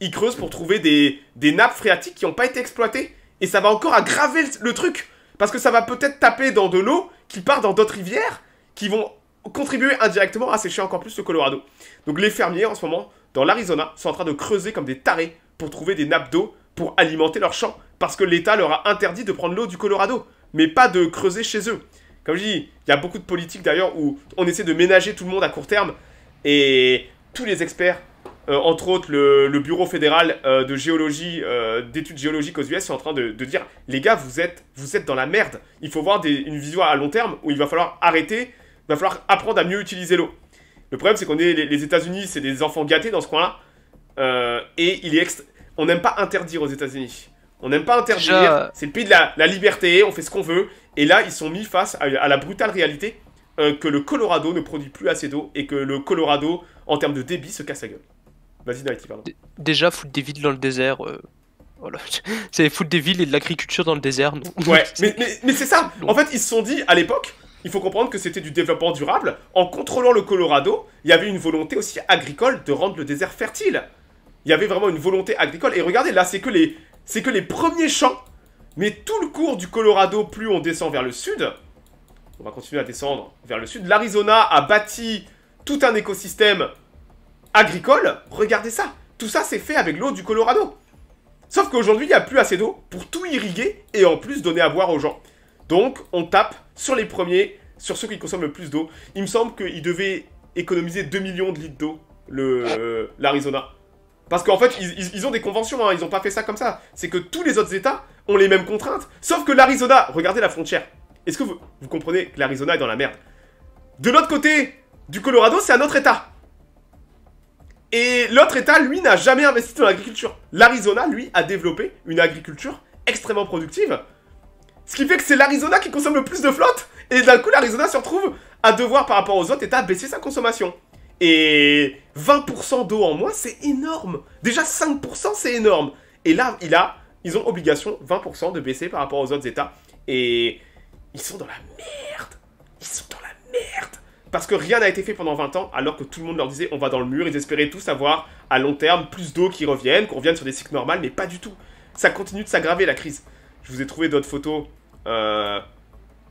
ils creusent pour trouver des, nappes phréatiques qui n'ont pas été exploitées. Et ça va encore aggraver le, truc. Parce que ça va peut-être taper dans de l'eau qui part dans d'autres rivières qui vont contribuer indirectement à sécher encore plus le Colorado. Donc les fermiers en ce moment, dans l'Arizona, sont en train de creuser comme des tarés pour trouver des nappes d'eau pour alimenter leurs champs. Parce que l'État leur a interdit de prendre l'eau du Colorado, mais pas de creuser chez eux. Comme je dis, il y a beaucoup de politiques d'ailleurs où on essaie de ménager tout le monde à court terme. Et tous les experts euh, entre autres, le, bureau fédéral euh, de géologie, euh, d'études géologiques aux US, sont en train de, dire les gars, vous êtes, vous êtes dans la merde. Il faut voir une vision à long terme où il va falloir arrêter, il va falloir apprendre à mieux utiliser l'eau. Le problème, c'est qu'on est les, États-Unis, c'est des enfants gâtés dans ce coin-là, et il est on n'aime pas interdire aux États-Unis. On n'aime pas interdire. C'est le pays de la, liberté, on fait ce qu'on veut. Et là, ils sont mis face à, à la brutale réalité que le Colorado ne produit plus assez d'eau et que le Colorado, en termes de débit, se casse la gueule. Vas-y, pardon. déjà, foutre des villes dans le désert. Euh, voilà. C'est foutre des villes et de l'agriculture dans le désert. Ouais, mais, mais c'est ça. En fait, ils se sont dit à l'époque, il faut comprendre que c'était du développement durable. En contrôlant le Colorado, il y avait une volonté aussi agricole de rendre le désert fertile. Il y avait vraiment une volonté agricole. Et regardez, là, c'est que les, c'est que les premiers champs. Mais tout le cours du Colorado, plus on descend vers le sud, on va continuer à descendre vers le sud. L'Arizona a bâti tout un écosystème agricole, regardez ça. Tout ça, c'est fait avec l'eau du Colorado. Sauf qu'aujourd'hui, il n'y a plus assez d'eau pour tout irriguer et en plus donner à boire aux gens. Donc, on tape sur les premiers, sur ceux qui consomment le plus d'eau. Il me semble qu'ils devaient économiser 2 millions de litres d'eau, l'Arizona. Parce qu'en fait, ils, ont des conventions, hein. ils n'ont pas fait ça comme ça. C'est que tous les autres États ont les mêmes contraintes. Sauf que l'Arizona, regardez la frontière. Est-ce que vous, vous comprenez que l'Arizona est dans la merde De l'autre côté du Colorado, c'est un autre État. Et l'autre État, lui, n'a jamais investi dans l'agriculture. L'Arizona, lui, a développé une agriculture extrêmement productive. Ce qui fait que c'est l'Arizona qui consomme le plus de flotte. Et d'un coup, l'Arizona se retrouve à devoir, par rapport aux autres États, baisser sa consommation. Et 20% d'eau en moins, c'est énorme. Déjà 5%, c'est énorme. Et là, ils ont obligation 20% de baisser par rapport aux autres États. Et ils sont dans la merde. Ils sont dans la merde parce que rien n'a été fait pendant 20 ans, alors que tout le monde leur disait on va dans le mur, ils espéraient tous avoir à long terme plus d'eau qui revienne, qu'on revienne sur des cycles normaux, mais pas du tout. Ça continue de s'aggraver la crise. Je vous ai trouvé d'autres photos. Euh,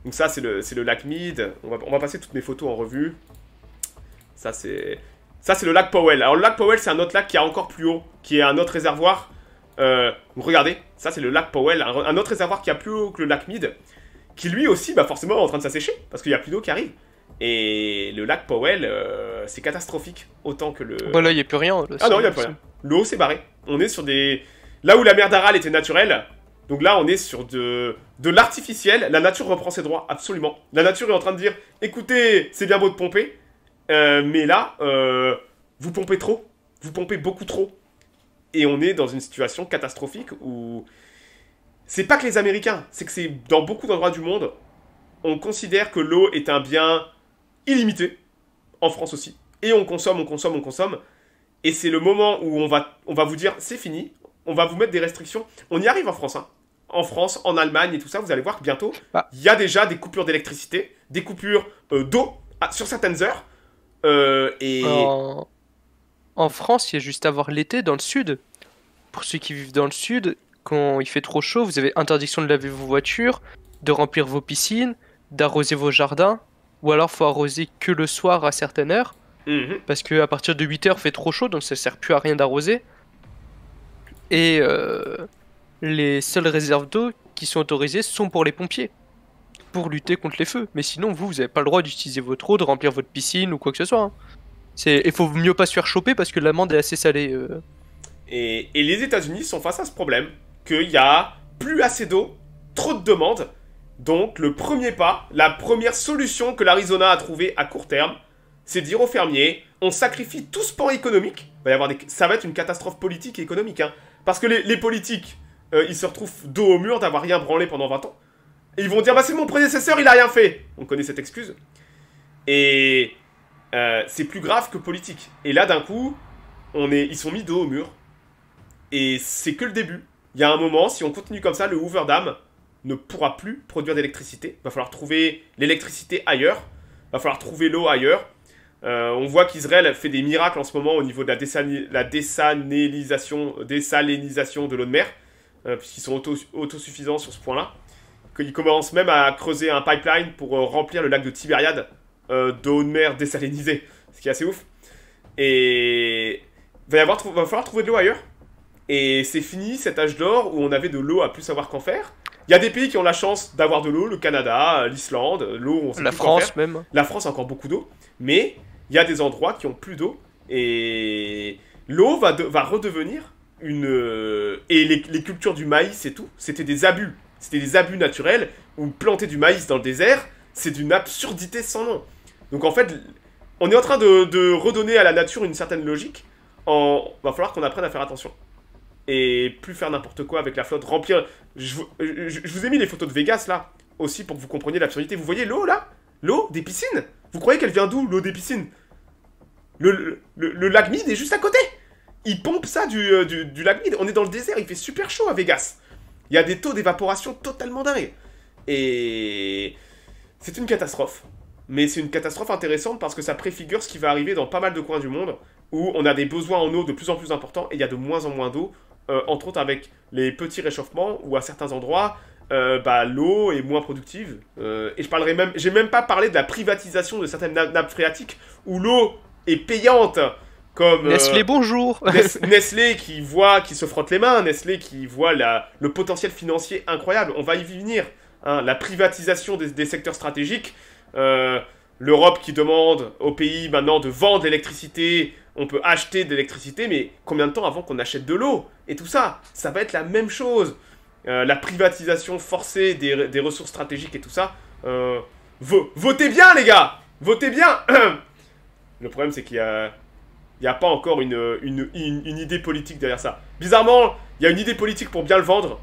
donc ça c'est le, lac Mead. On va, passer toutes mes photos en revue. Ça c'est... Ça c'est le lac Powell. Alors le lac Powell c'est un autre lac qui est encore plus haut, qui est un autre réservoir. Euh, regardez, ça c'est le lac Powell, un, autre réservoir qui a plus haut que le lac Mead, qui lui aussi bah forcément est en train de s'assécher, parce qu'il n'y a plus d'eau qui arrive. Et le lac Powell, euh, c'est catastrophique autant que le. Bah là, il n'y a plus rien. ah non, il n'y a plus rien. L'eau s'est barrée. On est sur des. Là où la mer d'Aral était naturelle, donc là, on est sur de, de l'artificiel. La nature reprend ses droits, absolument. La nature est en train de dire écoutez, c'est bien beau de pomper, euh, mais là, euh, vous pompez trop. Vous pompez beaucoup trop. Et on est dans une situation catastrophique où. C'est pas que les Américains, c'est que c'est dans beaucoup d'endroits du monde, on considère que l'eau est un bien illimité, en France aussi. Et on consomme, on consomme, on consomme. Et c'est le moment où on va, on va vous dire, c'est fini, on va vous mettre des restrictions. On y arrive en France, hein. En France, en Allemagne et tout ça, vous allez voir que bientôt, bah. il y a déjà des coupures d'électricité, des coupures euh, d'eau ah, sur certaines heures. Euh, et... En... en... France, il y a juste à voir l'été dans le sud. Pour ceux qui vivent dans le sud, quand il fait trop chaud, vous avez interdiction de laver vos voitures, de remplir vos piscines, d'arroser vos jardins ou alors faut arroser que le soir à certaines heures, mhm. parce que à partir de 8 h fait trop chaud, donc ça sert plus à rien d'arroser. Et euh, les seules réserves d'eau qui sont autorisées sont pour les pompiers, pour lutter contre les feux. Mais sinon, vous, vous n'avez pas le droit d'utiliser votre eau, de remplir votre piscine ou quoi que ce soit. Hein. il faut mieux pas se faire choper parce que l'amende est assez salée. Euh. Et, les États-Unis sont face à ce problème, qu'il n'y a plus assez d'eau, trop de demandes donc, le premier pas, la première solution que l'Arizona a trouvée à court terme, c'est dire aux fermiers, on sacrifie tout ce pan économique, va y avoir des... ça va être une catastrophe politique et économique, hein. parce que les, politiques, euh, ils se retrouvent dos au mur d'avoir rien branlé pendant 20 ans, et ils vont dire, bah c'est mon prédécesseur, il a rien fait, on connaît cette excuse, et euh, c'est plus grave que politique, et là d'un coup, on est... ils sont mis dos au mur, et c'est que le début, il y a un moment, si on continue comme ça, le Hoover Dam, ne pourra plus produire d'électricité. Va falloir trouver l'électricité ailleurs, va falloir trouver l'eau ailleurs. Euh, on voit qu'Israël fait des miracles en ce moment au niveau de la, la désalinisation de l'eau de mer, euh, puisqu'ils sont autosuffisants sur ce point-là. Qu'ils commencent même à creuser un pipeline pour euh, remplir le lac de Tibériade d'eau de mer désalinisée, ce qui est assez ouf. Et va, avoir, va falloir trouver de l'eau ailleurs. Et c'est fini cet âge d'or où on avait de l'eau à plus savoir qu'en faire. Il y a des pays qui ont la chance d'avoir de l'eau, le Canada, l'Islande, l'eau, on sait La France même. La France a encore beaucoup d'eau, mais il y a des endroits qui ont plus d'eau et l'eau va, redevenir une. Euh, et les, cultures du maïs et tout, c'était des abus. C'était des abus naturels où planter du maïs dans le désert, c'est d'une absurdité sans nom. Donc en fait, on est en train de, de redonner à la nature une certaine logique. En... Va falloir qu'on apprenne à faire attention et plus faire n'importe quoi avec la flotte, remplir, euh, je vous, ai mis les photos de Vegas là, aussi pour que vous compreniez l'absurdité. Vous voyez l'eau là L'eau des piscines Vous croyez qu'elle vient d'où l'eau des piscines le, le, lac est juste à côté Il pompe ça du, euh, du, On est dans le désert, il fait super chaud à Vegas. Il y a des taux d'évaporation totalement dingues. Et c'est une catastrophe. Mais c'est une catastrophe intéressante parce que ça préfigure ce qui va arriver dans pas mal de coins du monde où on a des besoins en eau de plus en plus importants et il y a de moins en moins d'eau euh, entre autres avec les petits réchauffements où à certains endroits, euh, bah, l'eau est moins productive. Euh, et je parlerai même, j'ai même pas parlé de la privatisation de certaines nappes phréatiques où l'eau est payante. Comme, Nestlé, bonjour Nestlé qui voit, qui se frotte les mains, Nestlé qui voit la, le potentiel financier incroyable, on va y venir. Hein, la privatisation des, des secteurs stratégiques, l'Europe qui demande aux pays maintenant de vendre l'électricité on peut acheter de l'électricité, mais combien de temps avant qu'on achète de l'eau Et tout ça, ça va être la même chose. Euh, la privatisation forcée des, ressources stratégiques et tout ça. Euh, votez bien, les gars Votez bien Le problème, c'est qu'il n'y a pas encore une, idée politique derrière ça. Bizarrement, il y a une idée politique pour bien le vendre,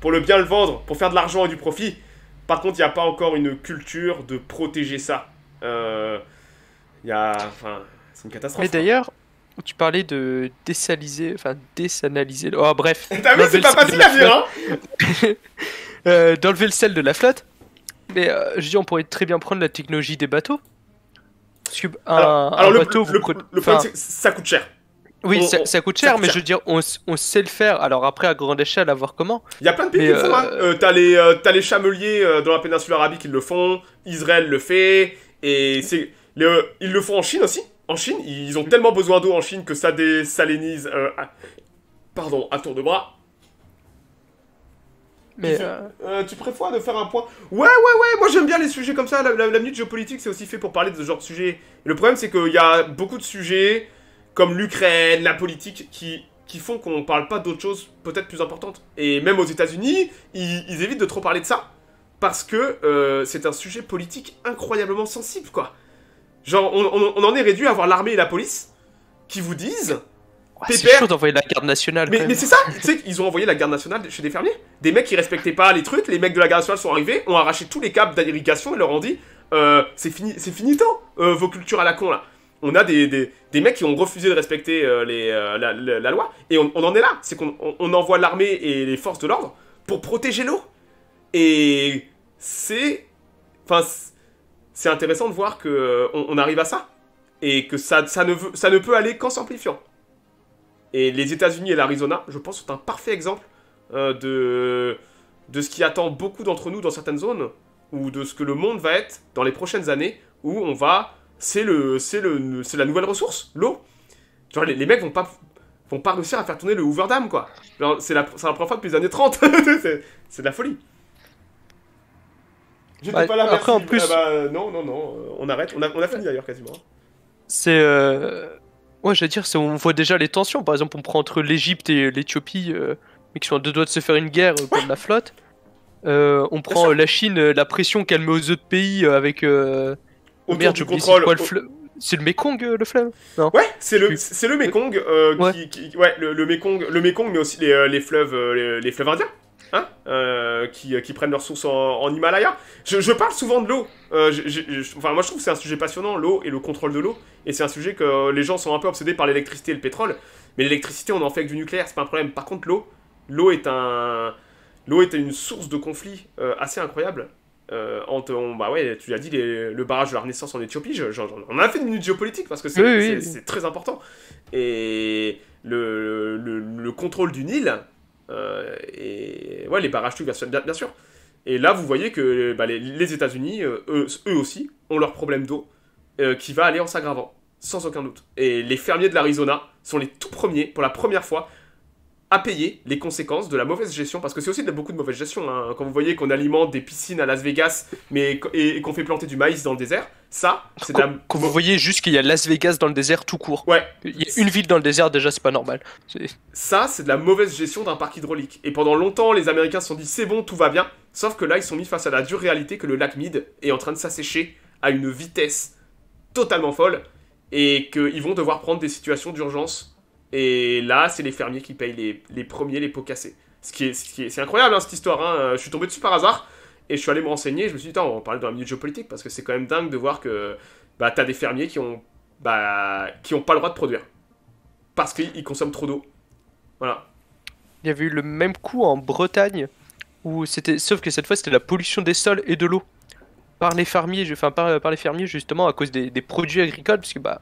pour le bien le vendre, pour faire de l'argent et du profit. Par contre, il n'y a pas encore une culture de protéger ça. Euh, il y a... C'est une catastrophe. Mais hein. d'ailleurs, tu parlais de désaliser, enfin désanalyser. Oh, bref. T'as vu, c'est pas facile à dire, hein D'enlever le sel de la flotte. Mais euh, je dis, on pourrait très bien prendre la technologie des bateaux. Parce que un, alors, bateau, le, vous le, ça coûte cher. Oui, ça, coûte cher, mais je veux dire, on, sait le faire. Alors après, à grande échelle, à voir comment. Il y a plein de pays qui le font. Hein. Euh, t'as les, euh, les chameliers dans la péninsule arabique qui le font. Israël le fait. Et c'est, ils le font en Chine aussi. En Chine, ils ont tellement besoin d'eau en Chine que ça désalénise, Euh, Pardon, à tour de bras. Mais euh, euh, tu, préfères de faire un point Ouais, ouais, ouais, moi j'aime bien les sujets comme ça. La, minute géopolitique, c'est aussi fait pour parler de ce genre de sujet. le problème, c'est qu'il y a beaucoup de sujets comme l'Ukraine, la politique, qui, qui font qu'on parle pas d'autres choses peut-être plus importantes. Et même aux États-Unis, ils, évitent de trop parler de ça parce que euh, c'est un sujet politique incroyablement sensible, quoi. Genre, on, en est réduit à avoir l'armée et la police qui vous disent. c'est chaud d'envoyer la garde nationale. Mais, c'est ça, tu sais qu'ils ont envoyé la garde nationale chez des fermiers. Des mecs qui respectaient pas les trucs, les mecs de la garde nationale sont arrivés, ont arraché tous les câbles d'irrigation et leur ont dit euh, c'est fini, c'est fini tant, euh, vos cultures à la con là. On a des, mecs qui ont refusé de respecter euh, les, la, loi et on, en est là. C'est qu'on envoie l'armée et les forces de l'ordre pour protéger l'eau. Et c'est. Enfin, c'est intéressant de voir que euh, on, arrive à ça et que ça, ça, ne, ça ne peut aller qu'en s'amplifiant. Et les États-Unis et l'Arizona, je pense, sont un parfait exemple euh, de, de ce qui attend beaucoup d'entre nous dans certaines zones ou de ce que le monde va être dans les prochaines années où on va c'est le c'est le c'est la nouvelle ressource l'eau Tu les, les, mecs vont pas vont pas réussir à faire tourner le Hoover Dam quoi c'est la, la première fois depuis les années 30 c'est de la folie J'étais pas là, Après, en plus. Ah bah, euh, non, non, non, euh, on arrête. On a, on a fini d'ailleurs quasiment. C'est. Euh... Ouais, j'allais dire, on voit déjà les tensions. Par exemple, on prend entre l'Égypte et l'Éthiopie, euh, mais qui sont à deux doigts de se faire une guerre euh, comme la flotte. on prend la Chine, la pression qu'elle met aux autres pays avec. Au bien du contrôle. le C'est le Mekong le fleuve Ouais, c'est le c'est le Mekong ouais. le, le, le Mékong mais aussi les, les fleuves les, les fleuves indiens. Hein, euh, euh, qui, prennent leurs sources en, Himalaya. Je, parle souvent de l'eau. Euh, enfin, moi, je trouve que c'est un sujet passionnant, l'eau et le contrôle de l'eau. Et c'est un sujet que les gens sont un peu obsédés par l'électricité et le pétrole. Mais l'électricité, on en fait avec du nucléaire, c'est pas un problème. Par contre, l'eau, l'eau est un, l'eau est une source de conflit assez incroyable. bah ouais, tu l'as dit, le barrage de la Renaissance en Éthiopie, on a fait une minute géopolitique parce que c'est très important. Et le, le contrôle du Nil, euh, et ouais, les barrages tout, bien, bien, sûr. Et là, vous voyez que bah, les, États-Unis, euh, eux, aussi, ont leur problème d'eau euh, qui va aller en s'aggravant, sans aucun doute. Et les fermiers de l'Arizona sont les tout premiers, pour la première fois, à payer les conséquences de la mauvaise gestion, parce que c'est aussi de, beaucoup de mauvaise gestion. Hein. Quand vous voyez qu'on alimente des piscines à Las Vegas mais, et, qu'on fait planter du maïs dans le désert, ça, c'est Quand, vous voyez juste qu'il y a Las Vegas dans le désert tout court. Ouais. Il y a une ville dans le désert, déjà, c'est pas normal. Ça, c'est de la mauvaise gestion d'un parc hydraulique. Et pendant longtemps, les Américains se sont dit c'est bon, tout va bien. Sauf que là, ils sont mis face à la dure réalité que le lac Mid est en train de s'assécher à une vitesse totalement folle et qu'ils vont devoir prendre des situations d'urgence et là, c'est les fermiers qui payent les, premiers les pots cassés. Ce qui est, c'est incroyable hein, cette histoire. Hein. Je suis tombé dessus par hasard et je suis allé me renseigner. Je me suis dit, on va parler dans la minute géopolitique parce que c'est quand même dingue de voir que bah, t'as des fermiers qui ont, bah, qui ont pas le droit de produire parce qu'ils consomment trop d'eau. Voilà. Il y avait eu le même coup en Bretagne où c'était, sauf que cette fois c'était la pollution des sols et de l'eau par les fermiers, enfin par les fermiers justement à cause des, produits agricoles parce que bah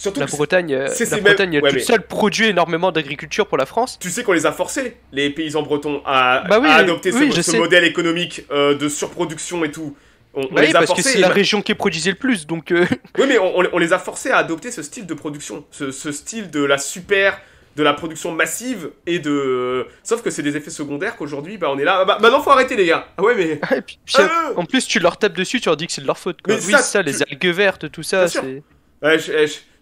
Surtout la Bretagne, euh, la Bretagne, même... ouais, toute produit énormément d'agriculture pour la France. Tu sais qu'on les a forcés, les paysans bretons, à, bah adopter ce, modèle économique euh, de surproduction et tout. On, bah oui, les a parce que c'est la région qui produisait le plus, donc. Euh, oui, mais on, les a forcés à adopter ce style de production, ce, style de la super, de la production massive et de. Sauf que c'est des effets secondaires qu'aujourd'hui, bah, on est là. Ah, maintenant, il faut arrêter les gars. Ah ouais, mais. Ah, en plus, tu leur tapes dessus, tu leur dis que c'est de leur faute. Quoi. oui, ça, ça les algues vertes, tout ça. c'est... Ouais, je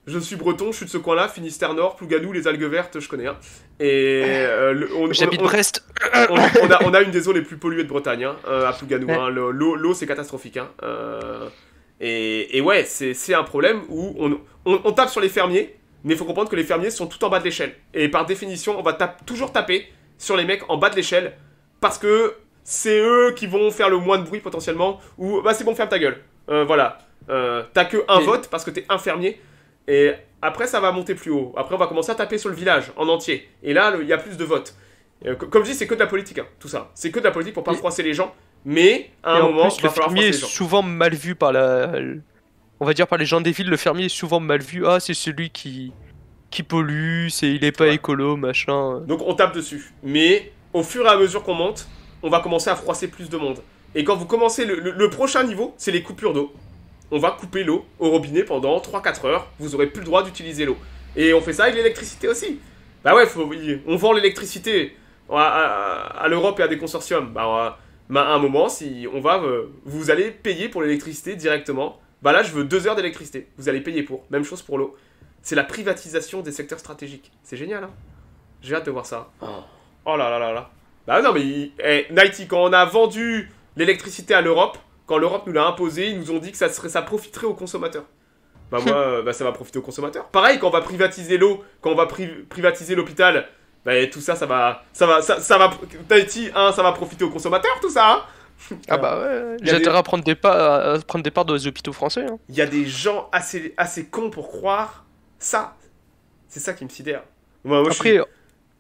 je suis breton, je suis de ce coin-là, Finistère Nord, Plouganou, les algues vertes, je connais. Hein. Et euh, j'habite on, Brest. on, a, une des eaux les plus polluées de Bretagne hein, euh, à Plouganou. Hein. l'eau, c'est catastrophique. Euh, et, ouais, c'est, un problème où on, tape sur les fermiers, mais il faut comprendre que les fermiers sont tout en bas de l'échelle. Et par définition, on va toujours taper sur les mecs en bas de l'échelle parce que c'est eux qui vont faire le moins de bruit potentiellement. Ou bah c'est bon, ferme ta gueule. voilà. T'as que un vote parce que t'es fermier. Et après, ça va monter plus haut. Après, on va commencer à taper sur le village en entier. Et là, il y a plus de votes. Euh, comme je dis, c'est que de la politique, hein, tout ça. C'est que de la politique pour pas froisser les gens. Mais à un moment, le fermier est souvent mal vu par la. On va dire par les gens des villes, le fermier est souvent mal vu. Ah, c'est celui qui qui pollue, c'est il est pas écolo, machin. Donc on tape dessus. Mais au fur et à mesure qu'on monte, on va commencer à froisser plus de monde. Et quand vous commencez le prochain niveau, c'est les coupures d'eau on va couper l'eau au robinet pendant 3-4 heures, vous aurez plus le droit d'utiliser l'eau. Et on fait ça avec l'électricité aussi. Bah ouais, faut, on vend l'électricité à, l'Europe et à des consortiums. Bah, bah à un moment, si on va, euh, vous allez payer pour l'électricité directement. Bah là, je veux 2 heures d'électricité, vous allez payer pour. Même chose pour l'eau. C'est la privatisation des secteurs stratégiques. C'est génial, hein J'ai hâte de voir ça. Ah. Oh. là là là là. Bah non, mais hey, eh, quand on a vendu l'électricité à l'Europe, quand l'Europe nous l'a imposé, ils nous ont dit que ça, serait, ça profiterait aux consommateurs. Bah moi, bah, ça va profiter aux consommateurs. Pareil, quand on va privatiser l'eau, quand on va privatiser l'hôpital, bah tout ça, ça va, ça va, ça, va. Tahiti, hein, ça va profiter aux consommateurs, tout ça. Hein. ah bah ouais, j'ai intérêt à prendre des, prendre des parts dans les hôpitaux français. Hein. Il y a des gens assez, assez cons pour croire ça. C'est ça qui me sidère. Après,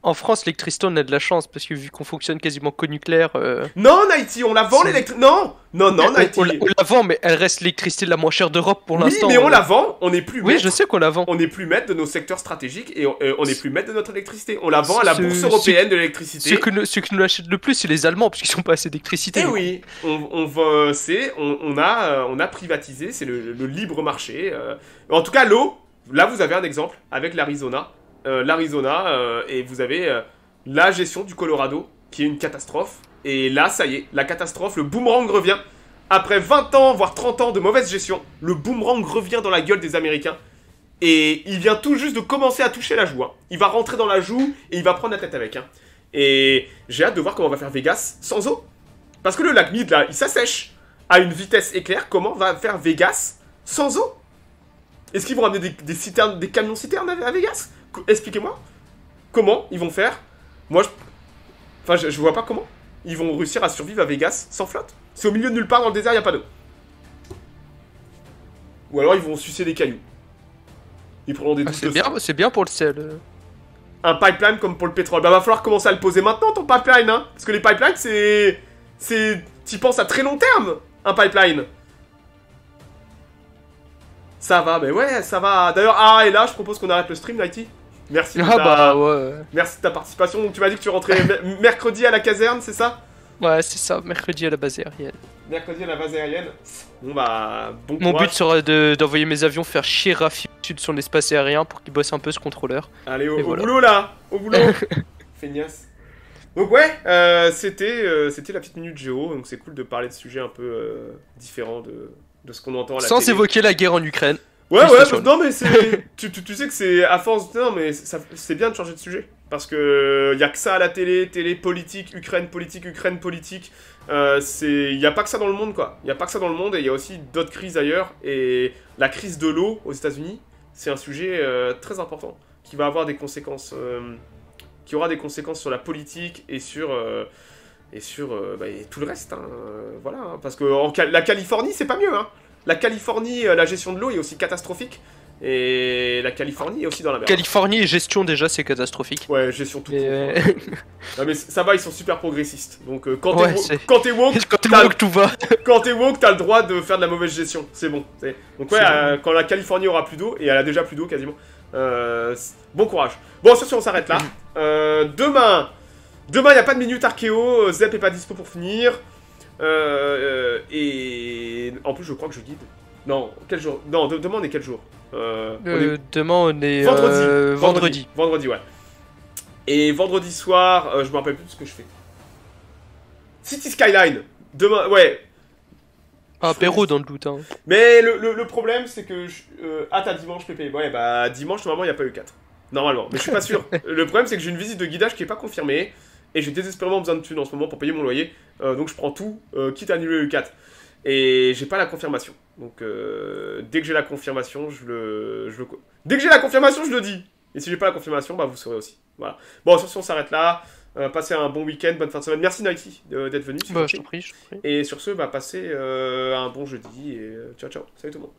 en France, l'électricité, on a de la chance parce que vu qu'on fonctionne quasiment qu'au nucléaire. Euh, non, haïti on la vend l'électricité. Non, non, non, On, la vend, mais elle reste l'électricité la moins chère d'Europe pour l'instant. Oui, mais on, la vend, on n'est plus. Oui, je sais qu'on la vend. On n'est plus maître de nos secteurs stratégiques et on euh, n'est plus maître de notre électricité. On la vend à la bourse européenne de l'électricité. Ceux, que, qui nous l'achètent le plus, c'est les Allemands parce qu'ils n'ont pas assez d'électricité. Eh oui, on, va, c'est, on, a, euh, on a privatisé, c'est le, libre marché. En tout cas, l'eau. Là, vous avez un exemple avec l'Arizona euh, l'Arizona, euh, et vous avez euh, la gestion du Colorado, qui est une catastrophe. Et là, ça y est, la catastrophe, le boomerang revient. Après 20 ans, voire 30 ans de mauvaise gestion, le boomerang revient dans la gueule des Américains. Et il vient tout juste de commencer à toucher la joue. Hein. Il va rentrer dans la joue et il va prendre la tête avec. Hein. Et j'ai hâte de voir comment on va faire Vegas sans eau. Parce que le lac Mid, là, il s'assèche à une vitesse éclair. Comment va faire Vegas sans eau Est-ce qu'ils vont ramener des, citernes, des camions-citernes à Vegas expliquez-moi comment ils vont faire. Moi, je... Enfin, je, vois pas comment ils vont réussir à survivre à Vegas sans flotte. C'est au milieu de nulle part dans le désert, il a pas d'eau. Ou alors ils vont sucer des cailloux. Ils prendront des ah, C'est bien, bien, pour le sel. Euh. Un pipeline comme pour le pétrole. Bah, va falloir commencer à le poser maintenant ton pipeline, hein. Parce que les pipelines, c'est. C'est. T'y penses à très long terme, un pipeline. Ça va, mais ouais, ça va. D'ailleurs, ah, et là, je propose qu'on arrête le stream, Nighty. Ah, bah, Merci, de ta... Merci ta participation. Donc tu m'as dit que tu rentrais mercredi à la caserne, c'est ça Ouais, c'est ça, mercredi à la base aérienne. Mercredi à la base aérienne Bon bah, bon Mon but sera d'envoyer mes avions faire chier Rafi Sud sur l'espace aérien pour qu'il bosse un peu ce contrôleur. Allez, au, boulot là Au boulot Donc ouais, euh, c'était euh, c'était la petite minute géo, donc c'est cool de parler de sujets un peu euh, différents de, ce qu'on entend à la Sans évoquer la guerre en Ukraine. Ouais, ouais, non, mais c'est. tu, tu, sais que c'est à force. Non, mais c'est bien de changer de sujet. Parce que il euh, a que ça à la télé, télé politique, Ukraine politique, Ukraine politique. Il euh, n'y a pas que ça dans le monde, quoi. Il n'y a pas que ça dans le monde et il y a aussi d'autres crises ailleurs. Et la crise de l'eau aux États-Unis, c'est un sujet euh, très important qui va avoir des conséquences. qui aura des conséquences sur la politique et sur et sur bah, et tout le reste. Hein, voilà, hein, parce que en, la Californie, c'est pas mieux. Hein la Californie, euh, la gestion de l'eau est aussi catastrophique. Et la Californie est aussi dans la merde. Californie et gestion déjà c'est catastrophique. Ouais, gestion tout. Euh, non, mais ça va, ils sont super progressistes. Donc euh, quand t'es woke, tout va. quand t'es woke, t'as le droit de faire de la mauvaise gestion. C'est bon. Donc ouais, quand la Californie aura plus d'eau et elle a déjà plus d'eau quasiment. bon courage. Bon, sur ce, on s'arrête là. Mm. demain, demain y a pas de minute archéo. Zep est pas dispo pour finir. Euh, euh, et en plus, je crois que je guide. Non, quel jour Non, demain on est quel jour euh, Demain on est vendredi. vendredi. ouais. Et vendredi soir, je me rappelle plus de ce que je fais. City Skyline. Demain, ouais. Un ah, perro dans le doute. Hein. Mais le, problème, c'est que. Je... Ah, t'as dimanche, PP. Ouais, bah dimanche, normalement, il n'y a pas eu 4. Normalement, mais je suis pas sûr. le problème, c'est que j'ai une visite de guidage qui est pas confirmée et j'ai désespérément besoin de thunes en ce moment pour payer mon loyer, euh, donc je prends tout, euh, quitte à annuler le 4. Et j'ai pas la confirmation. Donc euh, dès que j'ai la confirmation, je le, je Dès que j'ai la confirmation, je le dis. Et si j'ai pas la confirmation, bah vous saurez aussi. Voilà. Bon, sur ce, on s'arrête là. passez un bon week-end, bonne fin de semaine. Merci Nike d'être venu. Bah, je t'en prie, Et sur ce, bah, passez un bon jeudi et ciao ciao. Salut tout le monde.